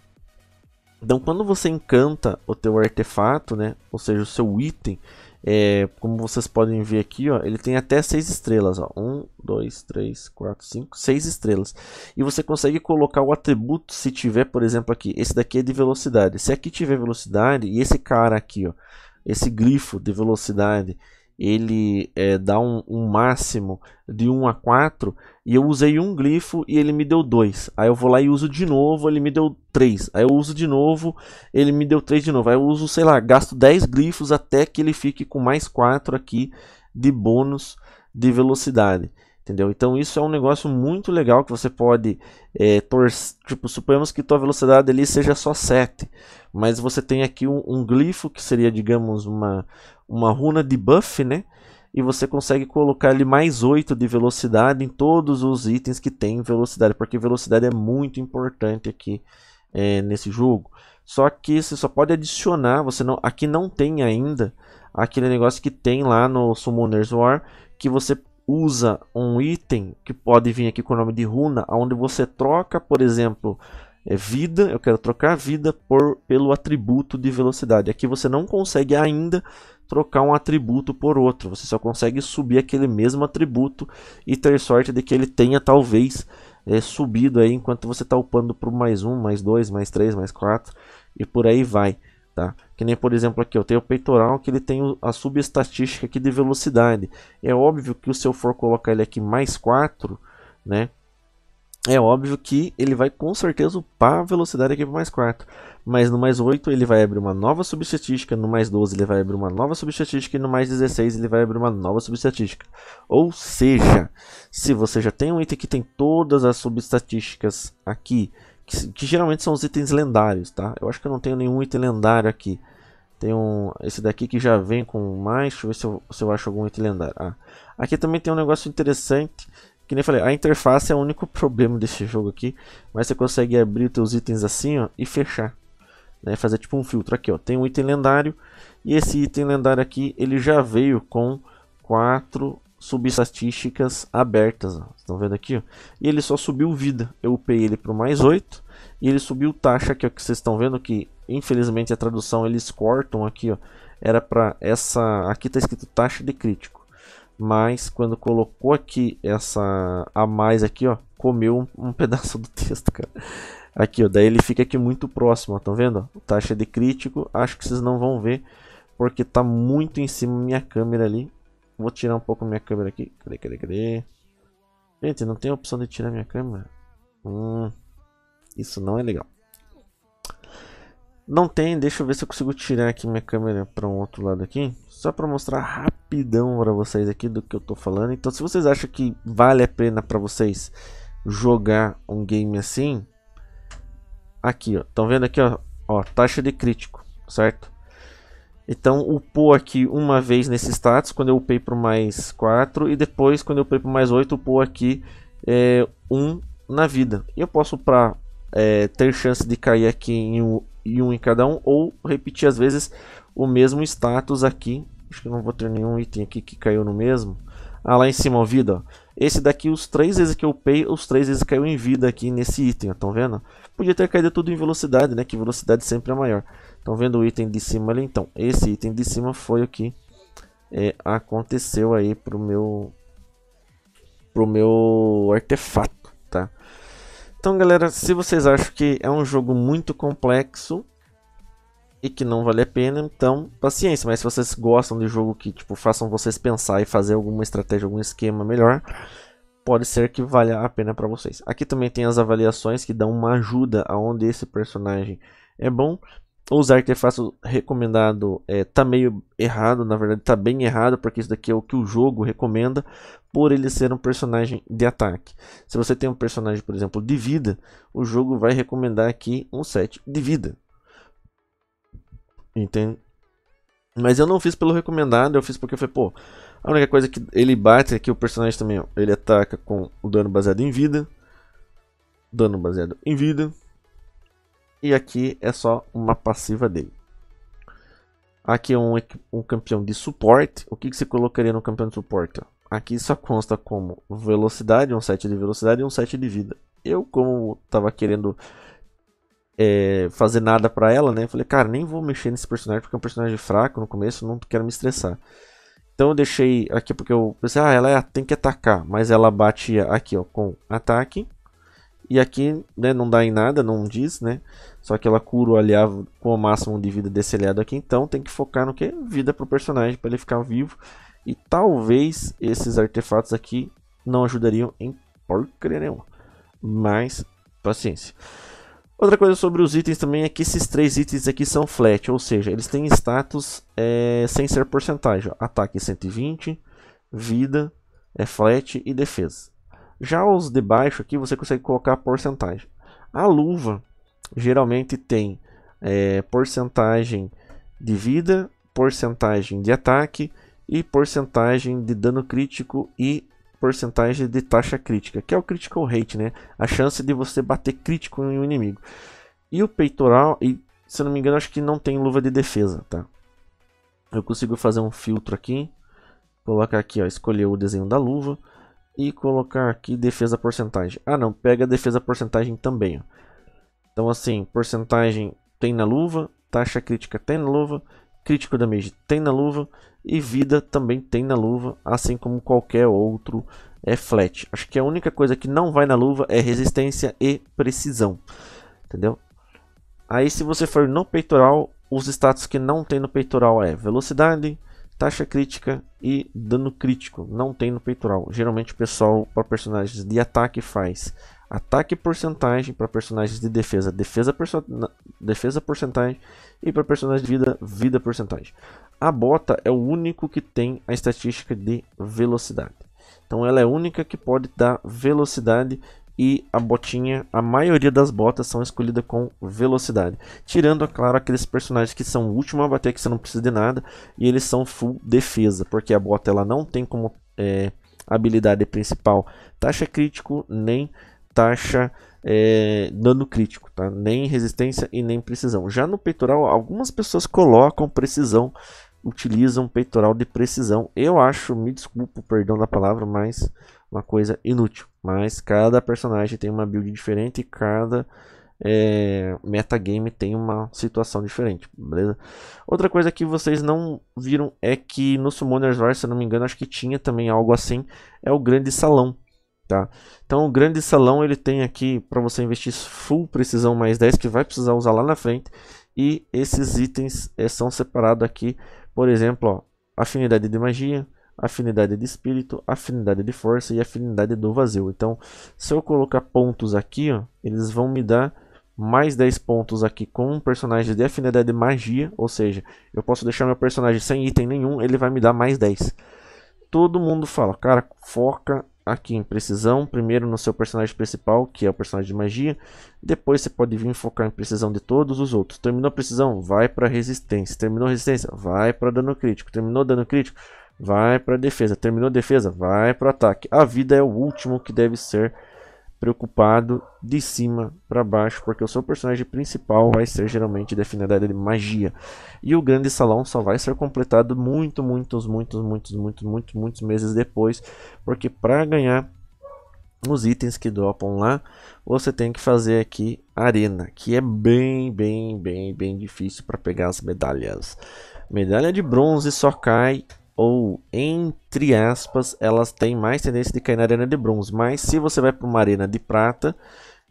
Então, quando você encanta o teu artefato, né, ou seja, o seu item, é, como vocês podem ver aqui, ó, ele tem até 6 estrelas. 1, 2, 3, 4, 5, 6 estrelas. E você consegue colocar o atributo, se tiver, por exemplo, aqui. Esse daqui é de velocidade. Se aqui tiver velocidade, e esse cara aqui, ó, esse grifo de velocidade, ele é, dá um, um, máximo de 1 a 4 e eu usei um glifo e ele me deu 2. Aí eu vou lá e uso de novo, ele me deu 3. Aí eu uso de novo, ele me deu 3 de novo. Aí eu uso, sei lá, gasto 10 glifos até que ele fique com mais 4 aqui de bônus de velocidade. Entendeu? Então isso é um negócio muito legal que você pode é, torcer. Tipo, suponhamos que tua velocidade ali seja só 7. Mas você tem aqui um, um, glifo que seria, digamos, uma, uma runa de buff, né? E você consegue colocar ali mais 8 de velocidade em todos os itens que tem velocidade. Porque velocidade é muito importante aqui é, nesse jogo. Só que você só pode adicionar, você não, aqui não tem ainda aquele negócio que tem lá no Summoner's War, que você usa um item que pode vir aqui com o nome de runa, onde você troca, por exemplo, é vida, eu quero trocar vida por, pelo atributo de velocidade. Aqui você não consegue ainda trocar um atributo por outro, você só consegue subir aquele mesmo atributo e ter sorte de que ele tenha talvez é, subido aí enquanto você está upando para mais um, mais dois, mais três, mais quatro e por aí vai. Tá? Que nem, por exemplo, aqui eu tenho o peitoral que ele tem a subestatística aqui de velocidade. É óbvio que se eu for colocar ele aqui mais 4, né? É óbvio que ele vai com certeza upar a velocidade aqui para mais 4. Mas no mais 8 ele vai abrir uma nova subestatística, no mais 12 ele vai abrir uma nova subestatística e no mais 16 ele vai abrir uma nova subestatística. Ou seja, se você já tem um item que tem todas as subestatísticas aqui que, que, geralmente são os itens lendários, tá? Eu acho que eu não tenho nenhum item lendário aqui. Tem um, esse daqui que já vem com mais, deixa eu ver se eu, se eu acho algum item lendário. Ah, aqui também tem um negócio interessante, que nem falei, a interface é o único problema desse jogo aqui, mas você consegue abrir os teus itens assim, ó, e fechar. Né, fazer tipo um filtro aqui, ó. Tem um item lendário e esse item lendário aqui, ele já veio com quatro subestatísticas abertas. Estão vendo aqui? Ó? E ele só subiu vida. Eu upei ele para mais 8. E ele subiu taxa aqui, o que vocês estão vendo que, infelizmente, a tradução eles cortam aqui. Ó. Era para essa... Aqui está escrito taxa de crítico. Mas quando colocou aqui essa a mais aqui, ó, comeu um, um pedaço do texto, cara. Aqui, ó, daí ele fica aqui muito próximo, estão vendo? Ó? Taxa de crítico, acho que vocês não vão ver, porque tá muito em cima minha câmera ali, Vou tirar um pouco minha câmera aqui. Cadê, cadê, cadê? Gente, não tem opção de tirar minha câmera. Hum, isso não é legal. Não tem, deixa eu ver se eu consigo tirar aqui minha câmera para um outro lado aqui. Só para mostrar rapidão para vocês aqui do que eu tô falando. Então se vocês acham que vale a pena para vocês jogar um game assim. Aqui ó, estão vendo aqui ó, ó, taxa de crítico, certo? Então, upou aqui uma vez nesse status, quando eu upei para mais 4, e depois, quando eu upei para mais 8, upou aqui é, 1 na vida. E eu posso para é, ter chance de cair aqui em um, em um em cada um, ou repetir às vezes o mesmo status aqui. Acho que não vou ter nenhum item aqui que caiu no mesmo. Ah, lá em cima, ó, vida. Ó. Esse daqui, os três vezes que eu upei, os três vezes caiu em vida aqui nesse item, estão vendo? Podia ter caído tudo em velocidade, né? Que velocidade sempre é maior estão vendo o item de cima ali, então, esse item de cima foi o que é, aconteceu aí pro meu, pro meu artefato, tá? Então, galera, se vocês acham que é um jogo muito complexo e que não vale a pena, então paciência. Mas se vocês gostam de jogo que tipo façam vocês pensar e fazer alguma estratégia, algum esquema melhor, pode ser que valha a pena para vocês. Aqui também tem as avaliações que dão uma ajuda aonde esse personagem é bom usar artefato recomendado é, tá meio errado, na verdade tá bem errado, porque isso daqui é o que o jogo recomenda, por ele ser um personagem de ataque. Se você tem um personagem, por exemplo, de vida, o jogo vai recomendar aqui um set de vida. Entende? Mas eu não fiz pelo recomendado, eu fiz porque foi, pô, a única coisa que ele bate é que o personagem também, ele ataca com o dano baseado em vida, dano baseado em vida, e aqui é só uma passiva dele. Aqui é um, um campeão de suporte. O que, que você colocaria no campeão de suporte? Aqui só consta como velocidade, um set de velocidade e um set de vida. Eu, como estava querendo é, fazer nada para ela, né? Falei, cara, nem vou mexer nesse personagem porque é um personagem fraco no começo, não quero me estressar. Então eu deixei aqui porque eu pensei, ah, ela é, tem que atacar, mas ela batia aqui, ó, com ataque e aqui, né, não dá em nada, não diz, né? Só que ela cura o aliado com o máximo de vida desse aliado aqui, então tem que focar no que? Vida pro personagem, para ele ficar vivo. E talvez esses artefatos aqui não ajudariam em porcaria nenhuma. Mas, paciência. Outra coisa sobre os itens também é que esses três itens aqui são flat, ou seja, eles têm status é, sem ser porcentagem. Ó. Ataque 120, vida é flat e defesa. Já os de baixo aqui você consegue colocar a porcentagem. A luva geralmente tem é, porcentagem de vida, porcentagem de ataque e porcentagem de dano crítico e porcentagem de taxa crítica, que é o critical rate, né? A chance de você bater crítico em um inimigo. E o peitoral, e, se não me engano, acho que não tem luva de defesa, tá? Eu consigo fazer um filtro aqui, colocar aqui, ó, escolher o desenho da luva e colocar aqui defesa porcentagem. Ah não, pega defesa porcentagem também. Ó. Então assim, porcentagem tem na luva, taxa crítica tem na luva, crítico damage tem na luva e vida também tem na luva, assim como qualquer outro é flat. Acho que a única coisa que não vai na luva é resistência e precisão, entendeu? Aí se você for no peitoral, os status que não tem no peitoral é velocidade, taxa crítica e dano crítico. Não tem no peitoral. Geralmente o pessoal para personagens de ataque faz ataque porcentagem para personagens de defesa, defesa, perso defesa porcentagem e para personagens de vida, vida porcentagem. A bota é o único que tem a estatística de velocidade. Então ela é a única que pode dar velocidade e a botinha, a maioria das botas são escolhidas com velocidade. Tirando, é claro, aqueles personagens que são o último a bater, que você não precisa de nada, e eles são full defesa, porque a bota ela não tem como é, habilidade principal taxa crítico, nem taxa é, dano crítico, tá? nem resistência e nem precisão. Já no peitoral, algumas pessoas colocam precisão, utilizam peitoral de precisão. Eu acho, me desculpo, perdão da palavra, mas uma coisa inútil. Mas cada personagem tem uma build diferente e cada é, metagame tem uma situação diferente, beleza? Outra coisa que vocês não viram é que no Summoners War, se eu não me engano, acho que tinha também algo assim, é o grande salão, tá? Então o grande salão ele tem aqui para você investir full precisão mais 10 que vai precisar usar lá na frente e esses itens é, são separados aqui, por exemplo, ó, afinidade de magia, afinidade de espírito, afinidade de força e afinidade do vazio. Então, se eu colocar pontos aqui, ó, eles vão me dar mais 10 pontos aqui com um personagem de afinidade de magia, ou seja, eu posso deixar meu personagem sem item nenhum, ele vai me dar mais 10. Todo mundo fala, cara, foca aqui em precisão, primeiro no seu personagem principal, que é o personagem de magia, depois você pode vir focar em precisão de todos os outros. Terminou a precisão, vai para resistência. Terminou resistência, vai para dano crítico. Terminou dano crítico, vai para a defesa. Terminou a defesa, vai para o ataque. A vida é o último que deve ser preocupado de cima para baixo, porque o seu personagem principal vai ser geralmente definido área de magia. E o grande salão só vai ser completado muito, muitos, muitos, muitos, muitos, muitos, muitos meses depois, porque para ganhar os itens que dropam lá, você tem que fazer aqui arena, que é bem, bem, bem, bem difícil para pegar as medalhas. Medalha de bronze só cai ou entre aspas, elas têm mais tendência de cair na arena de bronze. Mas se você vai para uma arena de prata,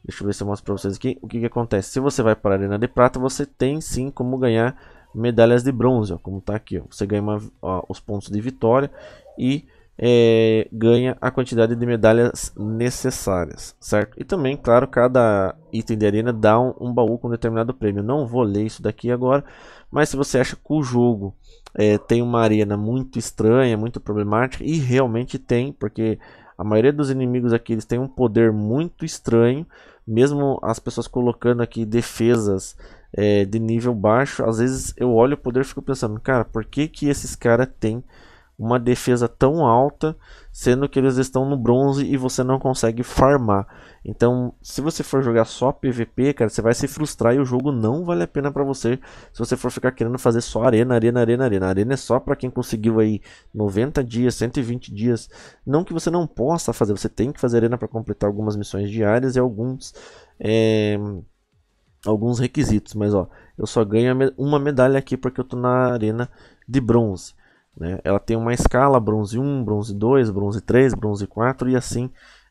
deixa eu ver se eu mostro para vocês aqui, o que, que acontece? Se você vai para a arena de prata, você tem sim como ganhar medalhas de bronze, ó, como está aqui. Ó. Você ganha uma, ó, os pontos de vitória e é, ganha a quantidade de medalhas necessárias, certo? E também, claro, cada item de arena dá um, um baú com determinado prêmio. Não vou ler isso daqui agora, mas se você acha que o jogo é, tem uma arena muito estranha, muito problemática, e realmente tem, porque a maioria dos inimigos aqui eles têm um poder muito estranho, mesmo as pessoas colocando aqui defesas é, de nível baixo, às vezes eu olho o poder e fico pensando, cara, por que, que esses caras têm uma defesa tão alta, sendo que eles estão no bronze e você não consegue farmar? Então, se você for jogar só PVP, cara, você vai se frustrar e o jogo não vale a pena para você se você for ficar querendo fazer só arena, arena, arena, arena. Arena é só para quem conseguiu aí 90 dias, 120 dias. Não que você não possa fazer, você tem que fazer arena para completar algumas missões diárias e alguns é, alguns requisitos, mas ó, eu só ganho uma medalha aqui porque eu tô na arena de bronze, né? Ela tem uma escala bronze 1, bronze 2, bronze 3, bronze 4 e assim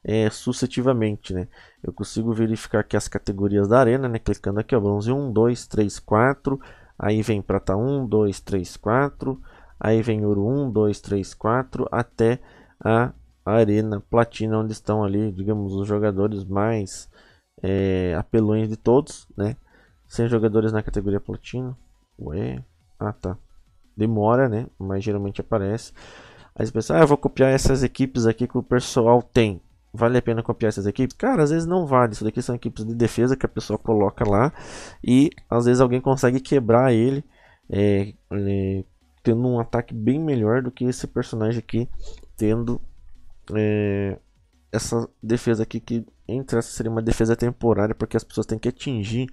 é, sucessivamente, né? Eu consigo verificar aqui as categorias da arena, né? Clicando aqui, ó, bronze 1, 2, 3, 4, aí vem prata 1, 2, 3, 4, aí vem ouro 1, 2, 3, 4, até a arena platina, onde estão ali, digamos, os jogadores mais é, apelões de todos, né? 100 jogadores na categoria platina, ué, ah tá, demora, né? Mas geralmente aparece. Aí você pensa, ah, eu vou copiar essas equipes aqui que o pessoal tem. Vale a pena copiar essas equipes? Cara, às vezes não vale. Isso daqui são equipes de defesa que a pessoa coloca lá e às vezes alguém consegue quebrar ele é, é, tendo um ataque bem melhor do que esse personagem aqui tendo é, essa defesa aqui que entra seria uma defesa temporária porque as pessoas têm que atingir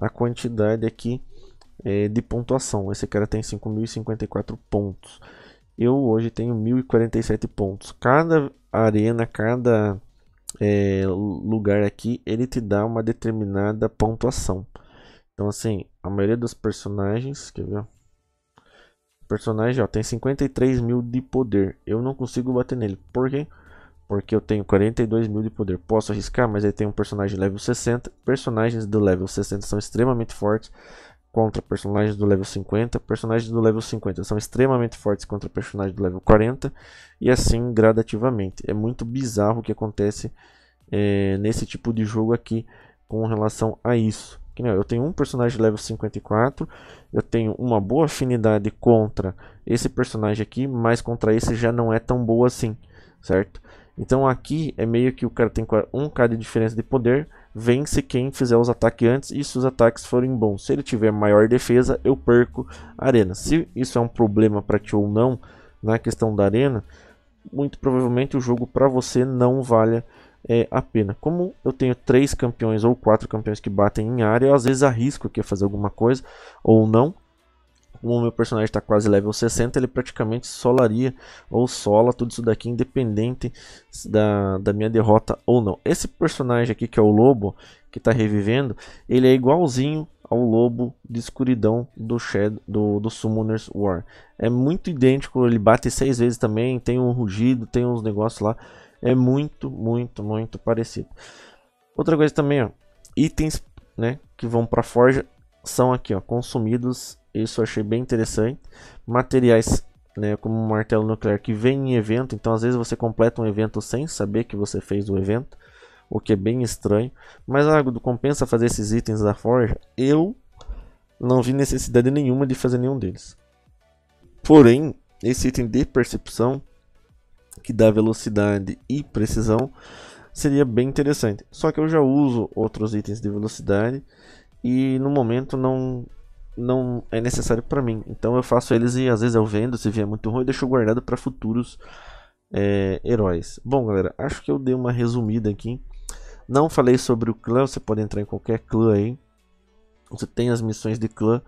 a quantidade aqui é, de pontuação. Esse cara tem 5.054 pontos. Eu hoje tenho 1047 pontos. Cada arena, cada é, lugar aqui, ele te dá uma determinada pontuação. Então, assim, a maioria dos personagens. Quer ver? O personagem ó, tem 53 mil de poder. Eu não consigo bater nele. Por quê? Porque eu tenho 42 mil de poder. Posso arriscar, mas ele tem um personagem level 60. Personagens do level 60 são extremamente fortes contra personagens do level 50. Personagens do level 50 são extremamente fortes contra personagens do level 40 e assim gradativamente. É muito bizarro o que acontece é, nesse tipo de jogo aqui com relação a isso. Eu tenho um personagem level 54, eu tenho uma boa afinidade contra esse personagem aqui, mas contra esse já não é tão boa assim, certo? Então aqui é meio que o cara tem 1k de diferença de poder, vence quem fizer os ataques antes e se os ataques forem bons. Se ele tiver maior defesa, eu perco a arena. Se isso é um problema para ti ou não, na questão da arena, muito provavelmente o jogo para você não valha é, a pena. Como eu tenho três campeões ou quatro campeões que batem em área, eu às vezes arrisco aqui a fazer alguma coisa ou não. Como o meu personagem está quase level 60, ele praticamente solaria ou sola tudo isso daqui, independente da, da minha derrota ou não. Esse personagem aqui, que é o Lobo, que está revivendo, ele é igualzinho ao Lobo de Escuridão do, Shadow, do, do Summoner's War. É muito idêntico, ele bate seis vezes também, tem um rugido, tem uns negócios lá. É muito, muito, muito parecido. Outra coisa também, ó, itens né, que vão para forja são aqui, ó, consumidos. Isso eu achei bem interessante. Materiais, né, como um martelo nuclear que vem em evento. Então, às vezes você completa um evento sem saber que você fez o evento, o que é bem estranho. Mas algo ah, compensa fazer esses itens da forja. Eu não vi necessidade nenhuma de fazer nenhum deles. Porém, esse item de percepção que dá velocidade e precisão seria bem interessante. Só que eu já uso outros itens de velocidade e no momento não não é necessário para mim. Então eu faço eles e às vezes eu vendo se vier muito ruim, eu deixo guardado para futuros é, heróis. Bom, galera, acho que eu dei uma resumida aqui. Não falei sobre o clã, você pode entrar em qualquer clã aí. Você tem as missões de clã,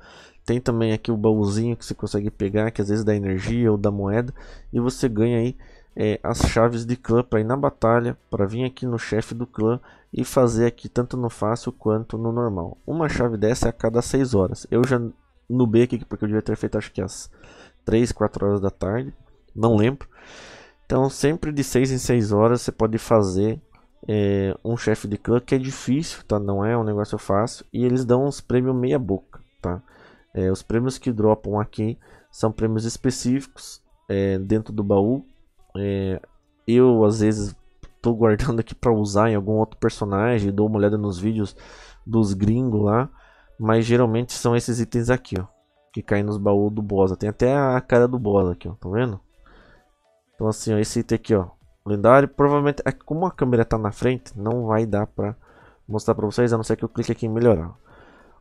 tem também aqui o baúzinho que você consegue pegar, que às vezes dá energia ou dá moeda, e você ganha aí é, as chaves de clã para ir na batalha, para vir aqui no chefe do clã e fazer aqui tanto no fácil quanto no normal. Uma chave dessa é a cada 6 horas. Eu já nubei aqui porque eu devia ter feito acho que às 3, 4 horas da tarde, não lembro. Então sempre de 6 em 6 horas você pode fazer é, um chefe de clã que é difícil, tá? Não é um negócio fácil e eles dão uns prêmios meia boca, tá? É, os prêmios que dropam aqui são prêmios específicos é, dentro do baú é, eu às vezes tô guardando aqui para usar em algum outro personagem, dou uma olhada nos vídeos dos gringos lá, mas geralmente são esses itens aqui, ó, que caem nos baús do boss. Tem até a cara do boss aqui, ó, tá vendo? Então assim, ó, esse item aqui, ó, lendário, provavelmente, é, como a câmera tá na frente, não vai dar para mostrar para vocês, a não ser que eu clique aqui em melhorar.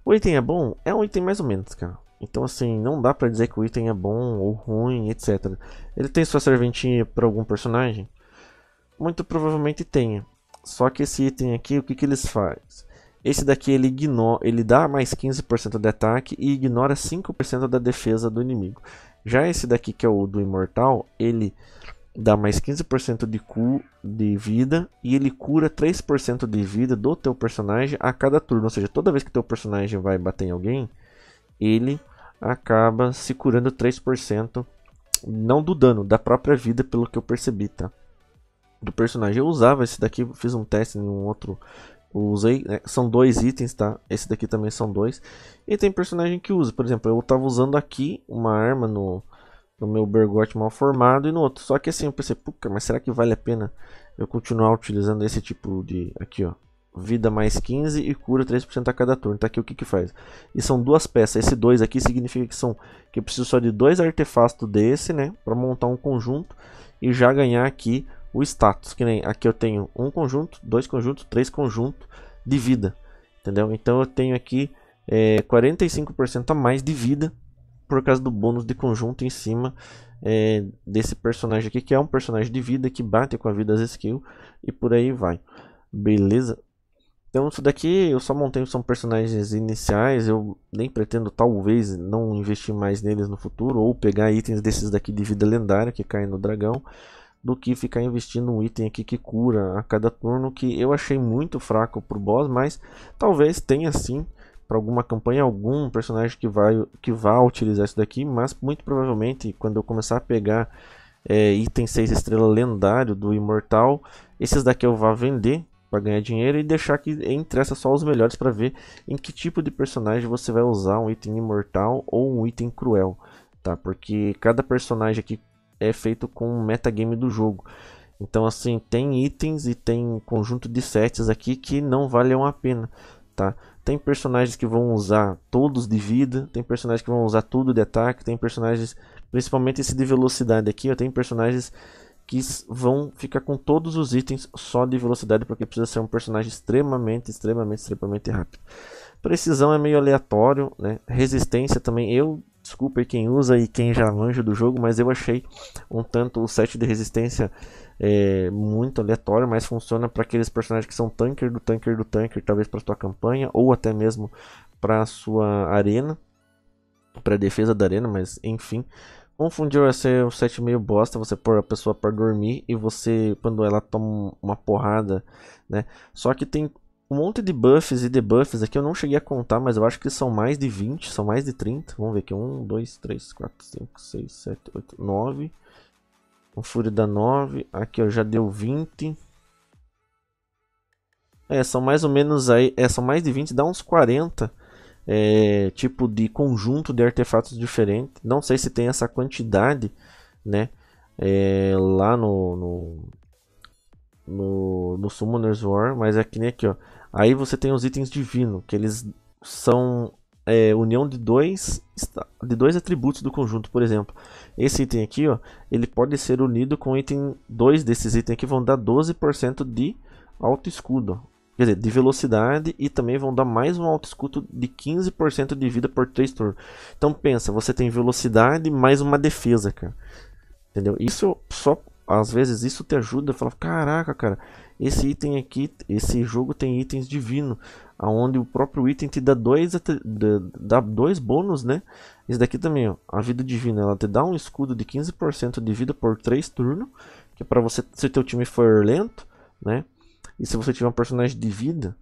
O item é bom? É um item mais ou menos, cara. Então, assim, não dá para dizer que o item é bom ou ruim, etc. Ele tem sua serventinha para algum personagem? Muito provavelmente tenha. Só que esse item aqui, o que, que eles faz? Esse daqui ele ignora, ele dá mais 15% de ataque e ignora 5% da defesa do inimigo. Já esse daqui que é o do imortal, ele dá mais 15% de cu de vida e ele cura 3% de vida do teu personagem a cada turno, ou seja, toda vez que teu personagem vai bater em alguém, ele acaba se curando 3%, não do dano, da própria vida, pelo que eu percebi, tá? Do personagem. Eu usava esse daqui, fiz um teste em um outro usei, né? são dois itens, tá? Esse daqui também são dois. E tem personagem que usa, por exemplo, eu tava usando aqui uma arma no, no meu bergote mal formado e no outro. Só que assim, eu pensei, puca, mas será que vale a pena eu continuar utilizando esse tipo de... Aqui, ó vida mais 15 e cura 3% a cada turno. Tá aqui o que que faz. E são duas peças. Esse 2 aqui significa que são que eu preciso só de dois artefatos desse, né, para montar um conjunto e já ganhar aqui o status, que nem aqui eu tenho um conjunto, dois conjuntos, três conjuntos de vida, entendeu? Então eu tenho aqui é, 45% a mais de vida por causa do bônus de conjunto em cima é, desse personagem aqui, que é um personagem de vida que bate com a vida das skills e por aí vai. Beleza? Então isso daqui eu só montei são personagens iniciais, eu nem pretendo talvez não investir mais neles no futuro ou pegar itens desses daqui de vida lendária que caem no dragão do que ficar investindo um item aqui que cura a cada turno que eu achei muito fraco pro boss, mas talvez tenha sim para alguma campanha algum personagem que vai que vá utilizar isso daqui, mas muito provavelmente quando eu começar a pegar é, item 6 estrela lendário do imortal, esses daqui eu vou vender para ganhar dinheiro e deixar que entre só os melhores para ver em que tipo de personagem você vai usar um item imortal ou um item cruel, tá? Porque cada personagem aqui é feito com o um metagame do jogo. Então assim, tem itens e tem conjunto de sets aqui que não valem a pena, tá? Tem personagens que vão usar todos de vida, tem personagens que vão usar tudo de ataque, tem personagens, principalmente esse de velocidade aqui, ó, tem personagens que vão ficar com todos os itens só de velocidade, porque precisa ser um personagem extremamente, extremamente, extremamente rápido. Precisão é meio aleatório, né? Resistência também, eu, desculpa quem usa e quem já manja do jogo, mas eu achei um tanto o set de resistência é, muito aleatório, mas funciona para aqueles personagens que são tanker do tanker do tanker, talvez para sua campanha ou até mesmo para sua arena, para defesa da arena, mas enfim, confundiu vai ser um set meio bosta, você pôr a pessoa para dormir e você, quando ela toma uma porrada, né? Só que tem um monte de buffs e debuffs aqui, eu não cheguei a contar, mas eu acho que são mais de 20, são mais de 30. Vamos ver aqui, 1, 2, 3, 4, 5, 6, 7, 8, 9. O Fúria dá 9, aqui ó, já deu 20. É, são mais ou menos aí, é, são mais de 20, dá uns 40 é, tipo de conjunto de artefatos diferente. Não sei se tem essa quantidade, né? É, lá no, no no, no Summoner's War, mas é que nem aqui, ó. Aí você tem os itens divino, que eles são é, união de dois, de dois atributos do conjunto, por exemplo. Esse item aqui, ó, ele pode ser unido com item dois desses itens que vão dar 12% de alto escudo. Quer dizer, de velocidade e também vão dar mais um auto-escudo de 15% de vida por 3 turnos. Então pensa, você tem velocidade mais uma defesa, cara. Entendeu? Isso só, às vezes, isso te ajuda a falar, caraca, cara, esse item aqui, esse jogo tem itens divino, aonde o próprio item te dá dois, dá dois bônus, né? Esse daqui também, ó, a vida divina, ela te dá um escudo de 15% de vida por 3 turnos, que é para você, se teu time for lento, né? E se você tiver um personagem de vida,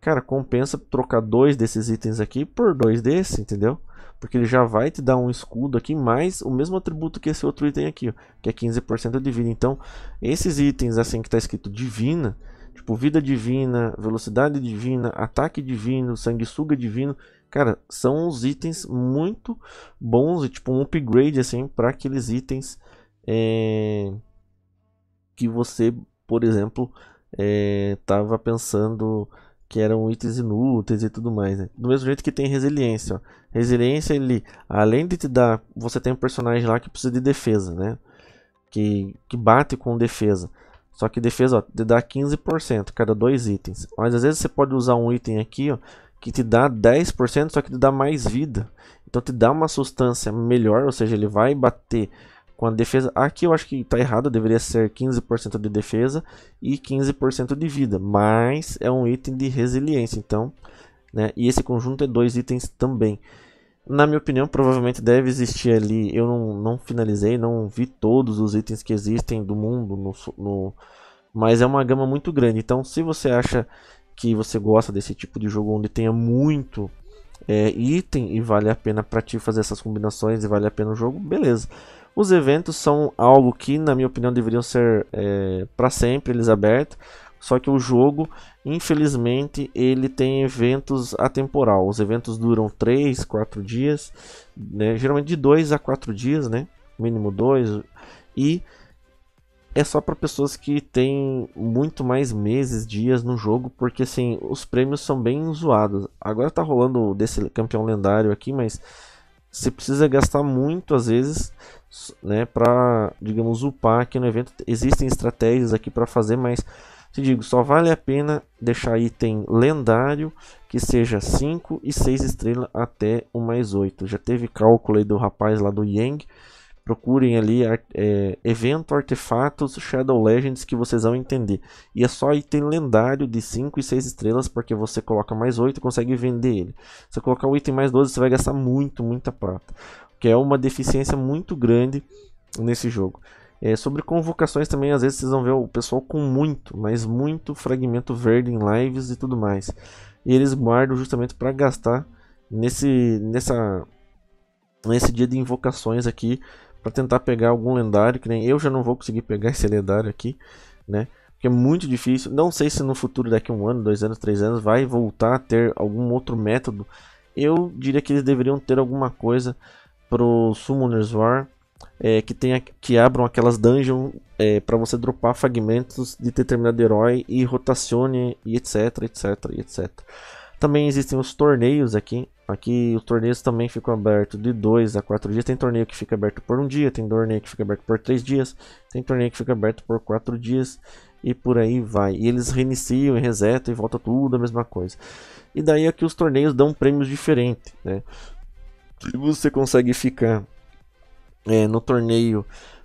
cara, compensa trocar dois desses itens aqui por dois desse, entendeu? Porque ele já vai te dar um escudo aqui, mais o mesmo atributo que esse outro item aqui, ó, que é 15% de vida. Então, esses itens assim que tá escrito divina, tipo vida divina, velocidade divina, ataque divino, sanguessuga divino, cara, são uns itens muito bons e tipo um upgrade assim para aqueles itens é... que você, por exemplo, estava é, pensando que eram itens inúteis e tudo mais. Né? Do mesmo jeito que tem resiliência. Ó. Resiliência, ele, além de te dar. Você tem um personagem lá que precisa de defesa, né? Que, que bate com defesa. Só que defesa ó, te dá 15% cada dois itens. Mas às vezes você pode usar um item aqui ó, que te dá 10%, só que te dá mais vida. Então te dá uma substância melhor, ou seja, ele vai bater com a defesa. Aqui eu acho que está errado, deveria ser 15% de defesa e 15% de vida, mas é um item de resiliência, então, né? E esse conjunto é dois itens também. Na minha opinião, provavelmente deve existir ali. Eu não, não finalizei, não vi todos os itens que existem do mundo, no, no... mas é uma gama muito grande. Então, se você acha que você gosta desse tipo de jogo onde tenha muito é, item e vale a pena para ti fazer essas combinações e vale a pena o jogo, beleza. Os eventos são algo que, na minha opinião, deveriam ser é, para sempre eles abertos. Só que o jogo, infelizmente, ele tem eventos atemporal. Os eventos duram 3, 4 dias, né? geralmente de 2 a 4 dias, né? mínimo 2. E é só para pessoas que têm muito mais meses, dias no jogo, porque assim, os prêmios são bem zoados. Agora tá rolando desse campeão lendário aqui, mas você precisa gastar muito às vezes né, para, digamos, upar aqui no evento. Existem estratégias aqui para fazer, mas te digo, só vale a pena deixar item lendário que seja 5 e 6 estrelas até o mais 8. Já teve cálculo aí do rapaz lá do Yang Procurem ali é, evento artefatos Shadow Legends que vocês vão entender. E é só item lendário de 5 e 6 estrelas, porque você coloca mais 8 e consegue vender ele. Se você colocar o item mais 12, você vai gastar muito, muita prata. Que é uma deficiência muito grande nesse jogo. É, sobre convocações também, às vezes vocês vão ver o pessoal com muito, mas muito fragmento verde em lives e tudo mais. E eles guardam justamente para gastar nesse, nessa, nesse dia de invocações aqui para tentar pegar algum lendário, que nem eu já não vou conseguir pegar esse lendário aqui, né? Porque é muito difícil. Não sei se no futuro, daqui a um ano, dois anos, três anos, vai voltar a ter algum outro método. Eu diria que eles deveriam ter alguma coisa pro Summoners War é, que, tenha, que abram aquelas dungeons é, para você dropar fragmentos de determinado herói e rotacione e etc, etc, etc. Também existem os torneios aqui. Aqui os torneios também ficam abertos de 2 a 4 dias. Tem torneio que fica aberto por um dia, tem torneio que fica aberto por 3 dias, tem torneio que fica aberto por 4 dias e por aí vai. E eles reiniciam e resetam e volta tudo a mesma coisa. E daí aqui os torneios dão prêmios diferentes, né? E você consegue ficar é, no torneio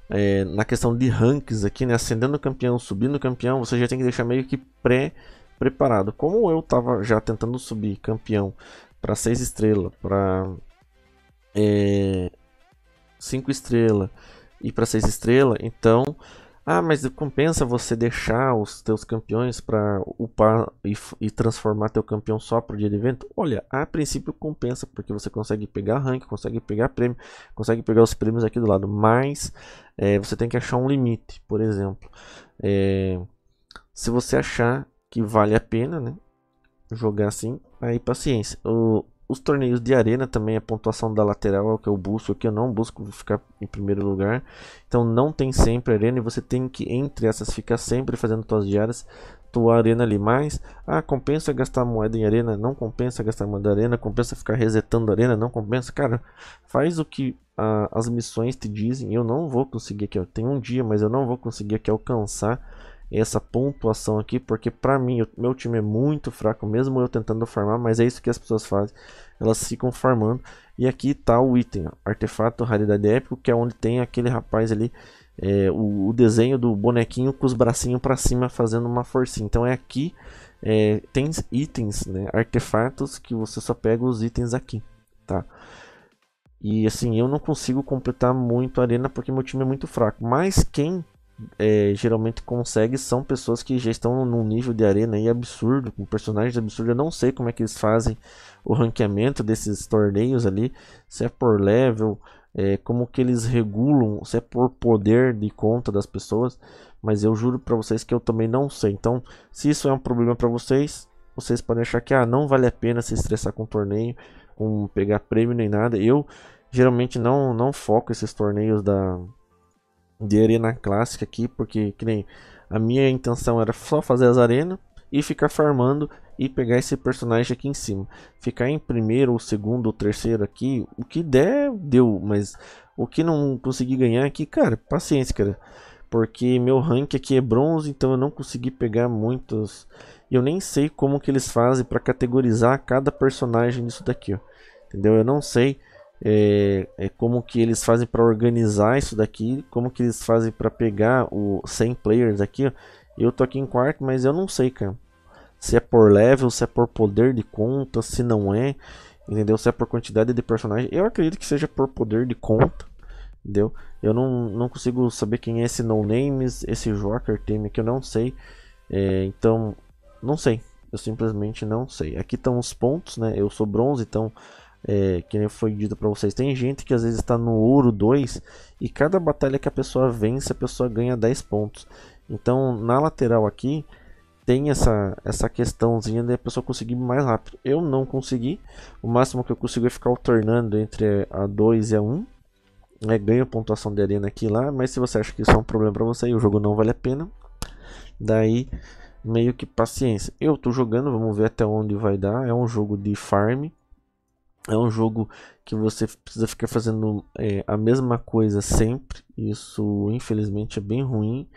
é, na questão de ranks aqui, né? Ascendendo campeão, subindo campeão, você já tem que deixar meio que pré preparado. Como eu tava já tentando subir campeão para 6 estrelas, para 5 é, estrelas e para 6 estrelas, então. Ah, mas compensa você deixar os teus campeões para upar e, e, transformar teu campeão só para o dia de evento? Olha, a princípio compensa, porque você consegue pegar rank, consegue pegar prêmio, consegue pegar os prêmios aqui do lado, mas é, você tem que achar um limite, por exemplo. É, se você achar que vale a pena, né? Jogar assim, aí paciência. O, os torneios de arena também, a pontuação da lateral é o que eu busco que Eu não busco ficar em primeiro lugar. Então não tem sempre arena e você tem que, entre essas, ficar sempre fazendo suas diárias. Tua arena ali mais. Ah, compensa gastar moeda em arena? Não compensa gastar moeda em arena. Compensa ficar resetando arena? Não compensa. Cara, faz o que ah, as missões te dizem. Eu não vou conseguir aqui. eu Tem um dia, mas eu não vou conseguir aqui alcançar essa pontuação aqui, porque para mim, o meu time é muito fraco, mesmo eu tentando farmar, mas é isso que as pessoas fazem, elas ficam farmando. E aqui tá o item, ó, artefato raridade épico, que é onde tem aquele rapaz ali, é, o, o, desenho do bonequinho com os bracinhos para cima fazendo uma forcinha. Então é aqui, é, tem itens, né, artefatos, que você só pega os itens aqui, tá? E assim, eu não consigo completar muito a arena porque meu time é muito fraco. Mas quem é, geralmente consegue são pessoas que já estão num nível de arena aí absurdo, com personagens absurdos. Eu não sei como é que eles fazem o ranqueamento desses torneios ali, se é por level, é, como que eles regulam, se é por poder de conta das pessoas. Mas eu juro para vocês que eu também não sei. Então, se isso é um problema para vocês, vocês podem achar que ah, não vale a pena se estressar com torneio, com pegar prêmio nem nada. Eu geralmente não não foco esses torneios da de arena clássica aqui, porque que nem a minha intenção era só fazer as arenas e ficar farmando e pegar esse personagem aqui em cima. Ficar em primeiro ou segundo ou terceiro aqui, o que der, deu, mas o que não consegui ganhar aqui, cara, paciência, cara. Porque meu rank aqui é bronze, então eu não consegui pegar muitos. Eu nem sei como que eles fazem para categorizar cada personagem nisso daqui, ó. Entendeu? Eu não sei é, é como que eles fazem para organizar isso daqui, como que eles fazem para pegar o 100 players aqui. Ó. Eu tô aqui em quarto, mas eu não sei, cara. Se é por level, se é por poder de conta, se não é, entendeu? Se é por quantidade de personagem. Eu acredito que seja por poder de conta, entendeu? Eu não, não consigo saber quem é esse No Names, esse Joker Team que eu não sei. É, então, não sei. Eu simplesmente não sei. Aqui estão os pontos, né? Eu sou bronze, então é, que nem foi dito para vocês, tem gente que às vezes está no ouro 2 e cada batalha que a pessoa vence, a pessoa ganha 10 pontos. Então, na lateral aqui, tem essa, essa questãozinha de a pessoa conseguir mais rápido. Eu não consegui. O máximo que eu consigo é ficar alternando entre a 2 e a 1. Um. É, ganho pontuação de arena aqui e lá, mas se você acha que isso é um problema para você e o jogo não vale a pena, daí meio que paciência. Eu tô jogando, vamos ver até onde vai dar. É um jogo de farm, é um jogo que você precisa ficar fazendo é, a mesma coisa sempre. Isso, infelizmente, é bem ruim.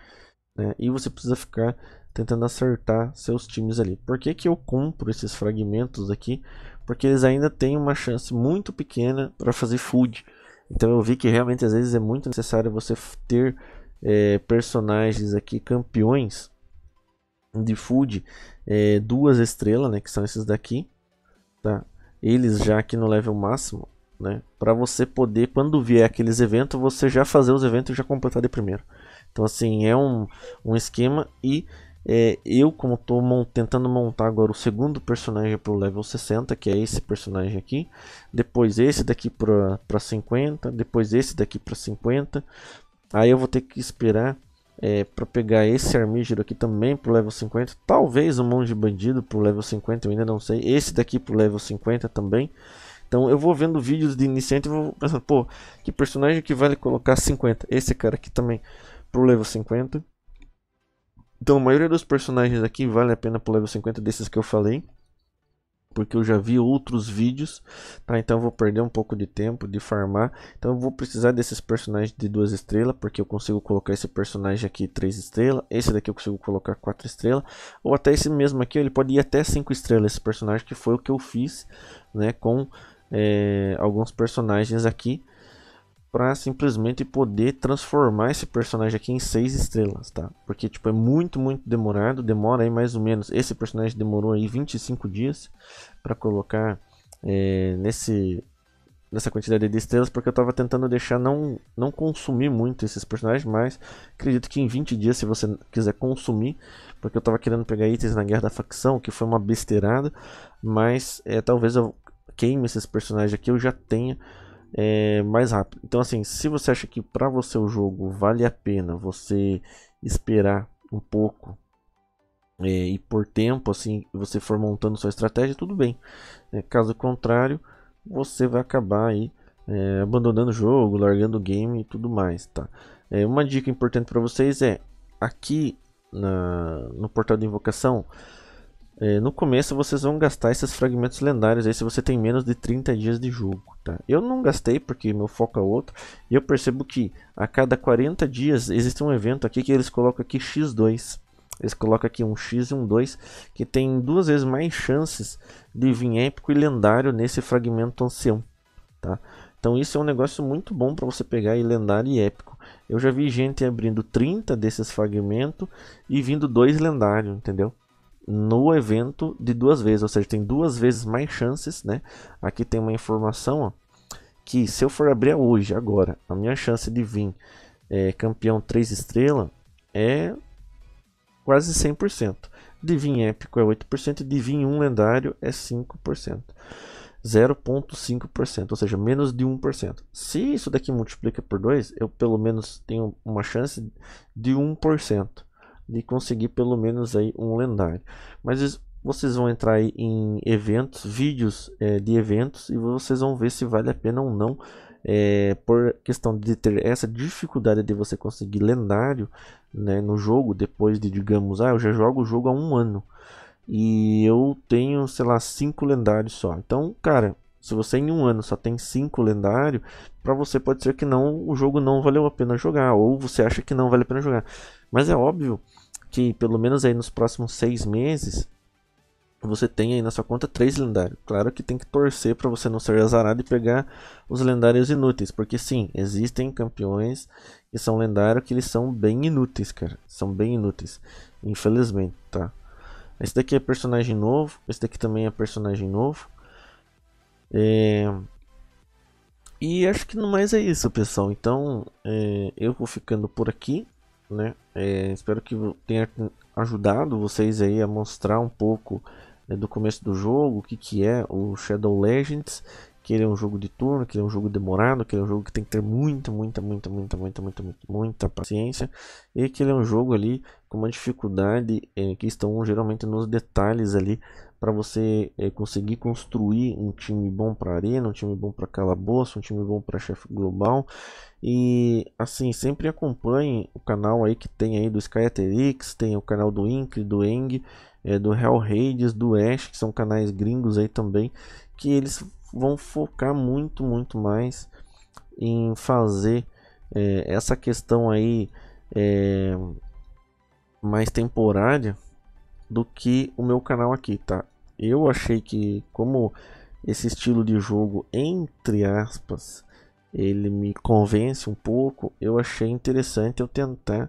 Né? E você precisa ficar tentando acertar seus times ali. Por que, que eu compro esses fragmentos aqui? Porque eles ainda têm uma chance muito pequena para fazer food. Então eu vi que realmente às vezes é muito necessário você ter é, personagens aqui campeões de food é, duas estrelas, né? Que são esses daqui, tá? eles já aqui no level máximo, né? Para você poder, quando vier aqueles eventos, você já fazer os eventos e já completar de primeiro. Então, assim, é um, um esquema e é, eu, como estou mon tentando montar agora o segundo personagem pro level 60, que é esse personagem aqui, depois esse daqui pra 50, depois esse daqui pra 50, aí eu vou ter que esperar é, para pegar esse Armígero aqui também pro level 50. Talvez o Monge Bandido pro level 50, eu ainda não sei. Esse daqui pro level 50 também. Então eu vou vendo vídeos de iniciante e vou pensando, pô, que personagem que vale colocar 50? Esse cara aqui também pro level 50. Então a maioria dos personagens aqui vale a pena pro level 50 desses que eu falei porque eu já vi outros vídeos, tá? Então eu vou perder um pouco de tempo de farmar. Então eu vou precisar desses personagens de duas estrelas, porque eu consigo colocar esse personagem aqui três estrelas, esse daqui eu consigo colocar quatro estrelas, ou até esse mesmo aqui, ele pode ir até cinco estrelas, esse personagem que foi o que eu fiz, né, com é, alguns personagens aqui para simplesmente poder transformar esse personagem aqui em seis estrelas, tá? Porque tipo é muito, muito demorado, demora aí mais ou menos. Esse personagem demorou aí 25 dias para colocar é, nesse nessa quantidade de estrelas, porque eu estava tentando deixar não não consumir muito esses personagens, mas acredito que em 20 dias se você quiser consumir, porque eu estava querendo pegar itens na Guerra da Facção, que foi uma besteirada, mas é, talvez eu queime esses personagens aqui eu já tenha é, mais rápido. Então, assim, se você acha que para você o jogo vale a pena você esperar um pouco é, e por tempo, assim, você for montando sua estratégia, tudo bem. É, caso contrário, você vai acabar aí é, abandonando o jogo, largando o game e tudo mais, tá? É, uma dica importante para vocês é aqui na, no portal de invocação é, no começo vocês vão gastar esses fragmentos lendários aí se você tem menos de 30 dias de jogo, tá? Eu não gastei porque meu foco é outro e eu percebo que a cada 40 dias existe um evento aqui que eles colocam aqui X2. Eles colocam aqui um X e um 2 que tem duas vezes mais chances de vir épico e lendário nesse fragmento ancião, tá? Então isso é um negócio muito bom para você pegar e lendário e épico. Eu já vi gente abrindo 30 desses fragmentos e vindo dois lendários, entendeu? no evento de duas vezes, ou seja, tem duas vezes mais chances, né? Aqui tem uma informação ó, que se eu for abrir hoje, agora, a minha chance de vir é, campeão 3 estrelas é quase 100%. De vir épico é 8%, de vir um lendário é 5%. 0,5%, ou seja, menos de 1%. Se isso daqui multiplica por 2, eu pelo menos tenho uma chance de 1% de conseguir pelo menos aí um lendário. Mas vocês vão entrar aí em eventos, vídeos é, de eventos e vocês vão ver se vale a pena ou não. É, por questão de ter essa dificuldade de você conseguir lendário né, no jogo, depois de, digamos, ah, eu já jogo o jogo há um ano e eu tenho, sei lá, cinco lendários só. Então, cara, se você em um ano só tem cinco lendários, para você pode ser que não o jogo não valeu a pena jogar, ou você acha que não vale a pena jogar. Mas é óbvio que pelo menos aí nos próximos seis meses você tem aí na sua conta três lendários. Claro que tem que torcer para você não ser azarado e pegar os lendários inúteis, porque sim, existem campeões que são lendários que eles são bem inúteis, cara. São bem inúteis, infelizmente, tá? Esse daqui é personagem novo, esse daqui também é personagem novo. É... E acho que no mais é isso, pessoal. Então, é... eu vou ficando por aqui né? É, espero que tenha ajudado vocês aí a mostrar um pouco né, do começo do jogo, o que, que é o Shadow Legends, que ele é um jogo de turno, que ele é um jogo demorado, que ele é um jogo que tem que ter muita, muita, muita, muita, muita, muita, muita paciência, e que ele é um jogo ali com uma dificuldade é, que estão geralmente nos detalhes ali para você é, conseguir construir um time bom para arena, um time bom para calabouço, um time bom para chefe global. E assim, sempre acompanhe o canal aí que tem aí do Skyaterix, tem o canal do Inkri, do Eng, é, do Real Hades, do Ash, que são canais gringos aí também, que eles vão focar muito, muito mais em fazer é, essa questão aí é, mais temporária do que o meu canal aqui, tá? Eu achei que como esse estilo de jogo, entre aspas, ele me convence um pouco, eu achei interessante eu tentar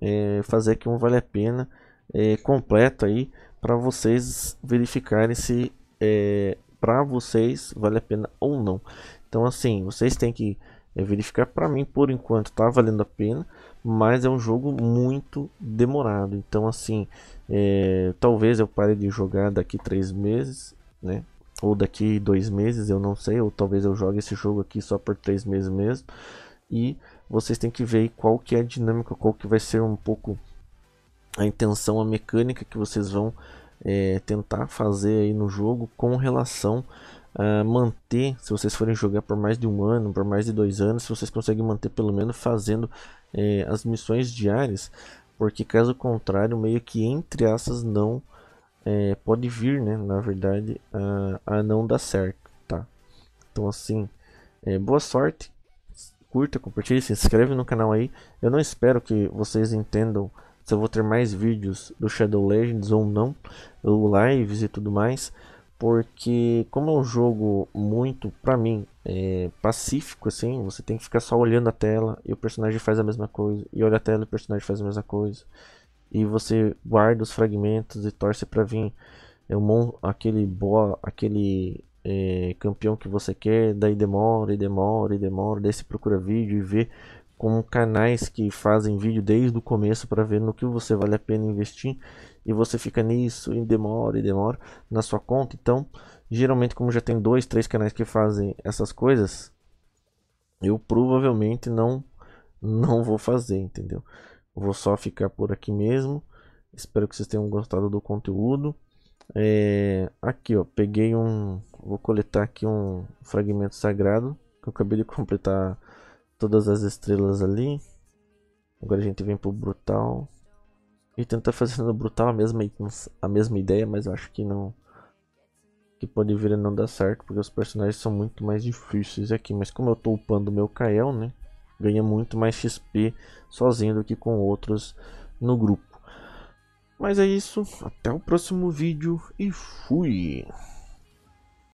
é, fazer aqui um vale a pena é, completo aí para vocês verificarem se é, para vocês vale a pena ou não. Então assim, vocês têm que é, verificar para mim por enquanto tá valendo a pena, mas é um jogo muito demorado. Então assim, é, talvez eu pare de jogar daqui três meses, né? Ou daqui dois meses, eu não sei. Ou talvez eu jogue esse jogo aqui só por três meses mesmo. E vocês têm que ver qual que é a dinâmica, qual que vai ser um pouco a intenção, a mecânica que vocês vão é, tentar fazer aí no jogo com relação a manter, se vocês forem jogar por mais de um ano, por mais de dois anos, se vocês conseguem manter pelo menos fazendo é, as missões diárias porque caso contrário, meio que entre essas não é, pode vir, né? Na verdade, a, a não dar certo, tá? Então, assim, é, boa sorte, curta, compartilhe, se inscreve no canal aí. Eu não espero que vocês entendam se eu vou ter mais vídeos do Shadow Legends ou não, ou lives e tudo mais, porque como é um jogo muito, pra mim, é, pacífico, assim. Você tem que ficar só olhando a tela e o personagem faz a mesma coisa. E olha a tela e o personagem faz a mesma coisa. E você guarda os fragmentos e torce para vir é um, aquele boa, aquele é, campeão que você quer. Daí demora e demora e demora. Daí você procura vídeo e vê com canais que fazem vídeo desde o começo para ver no que você vale a pena investir e você fica nisso e demora e demora na sua conta. Então, Geralmente, como já tem dois, três canais que fazem essas coisas, eu provavelmente não, não vou fazer, entendeu? Vou só ficar por aqui mesmo. Espero que vocês tenham gostado do conteúdo. É, aqui, ó, peguei um... Vou coletar aqui um fragmento sagrado. Que eu acabei de completar todas as estrelas ali. Agora a gente vem pro Brutal. E tentar fazer no Brutal a mesma, a mesma ideia, mas eu acho que não que pode vir a não dar certo, porque os personagens são muito mais difíceis aqui. Mas como eu estou upando meu Kael, né, ganha muito mais XP sozinho do que com outros no grupo. Mas é isso, até o próximo vídeo e fui!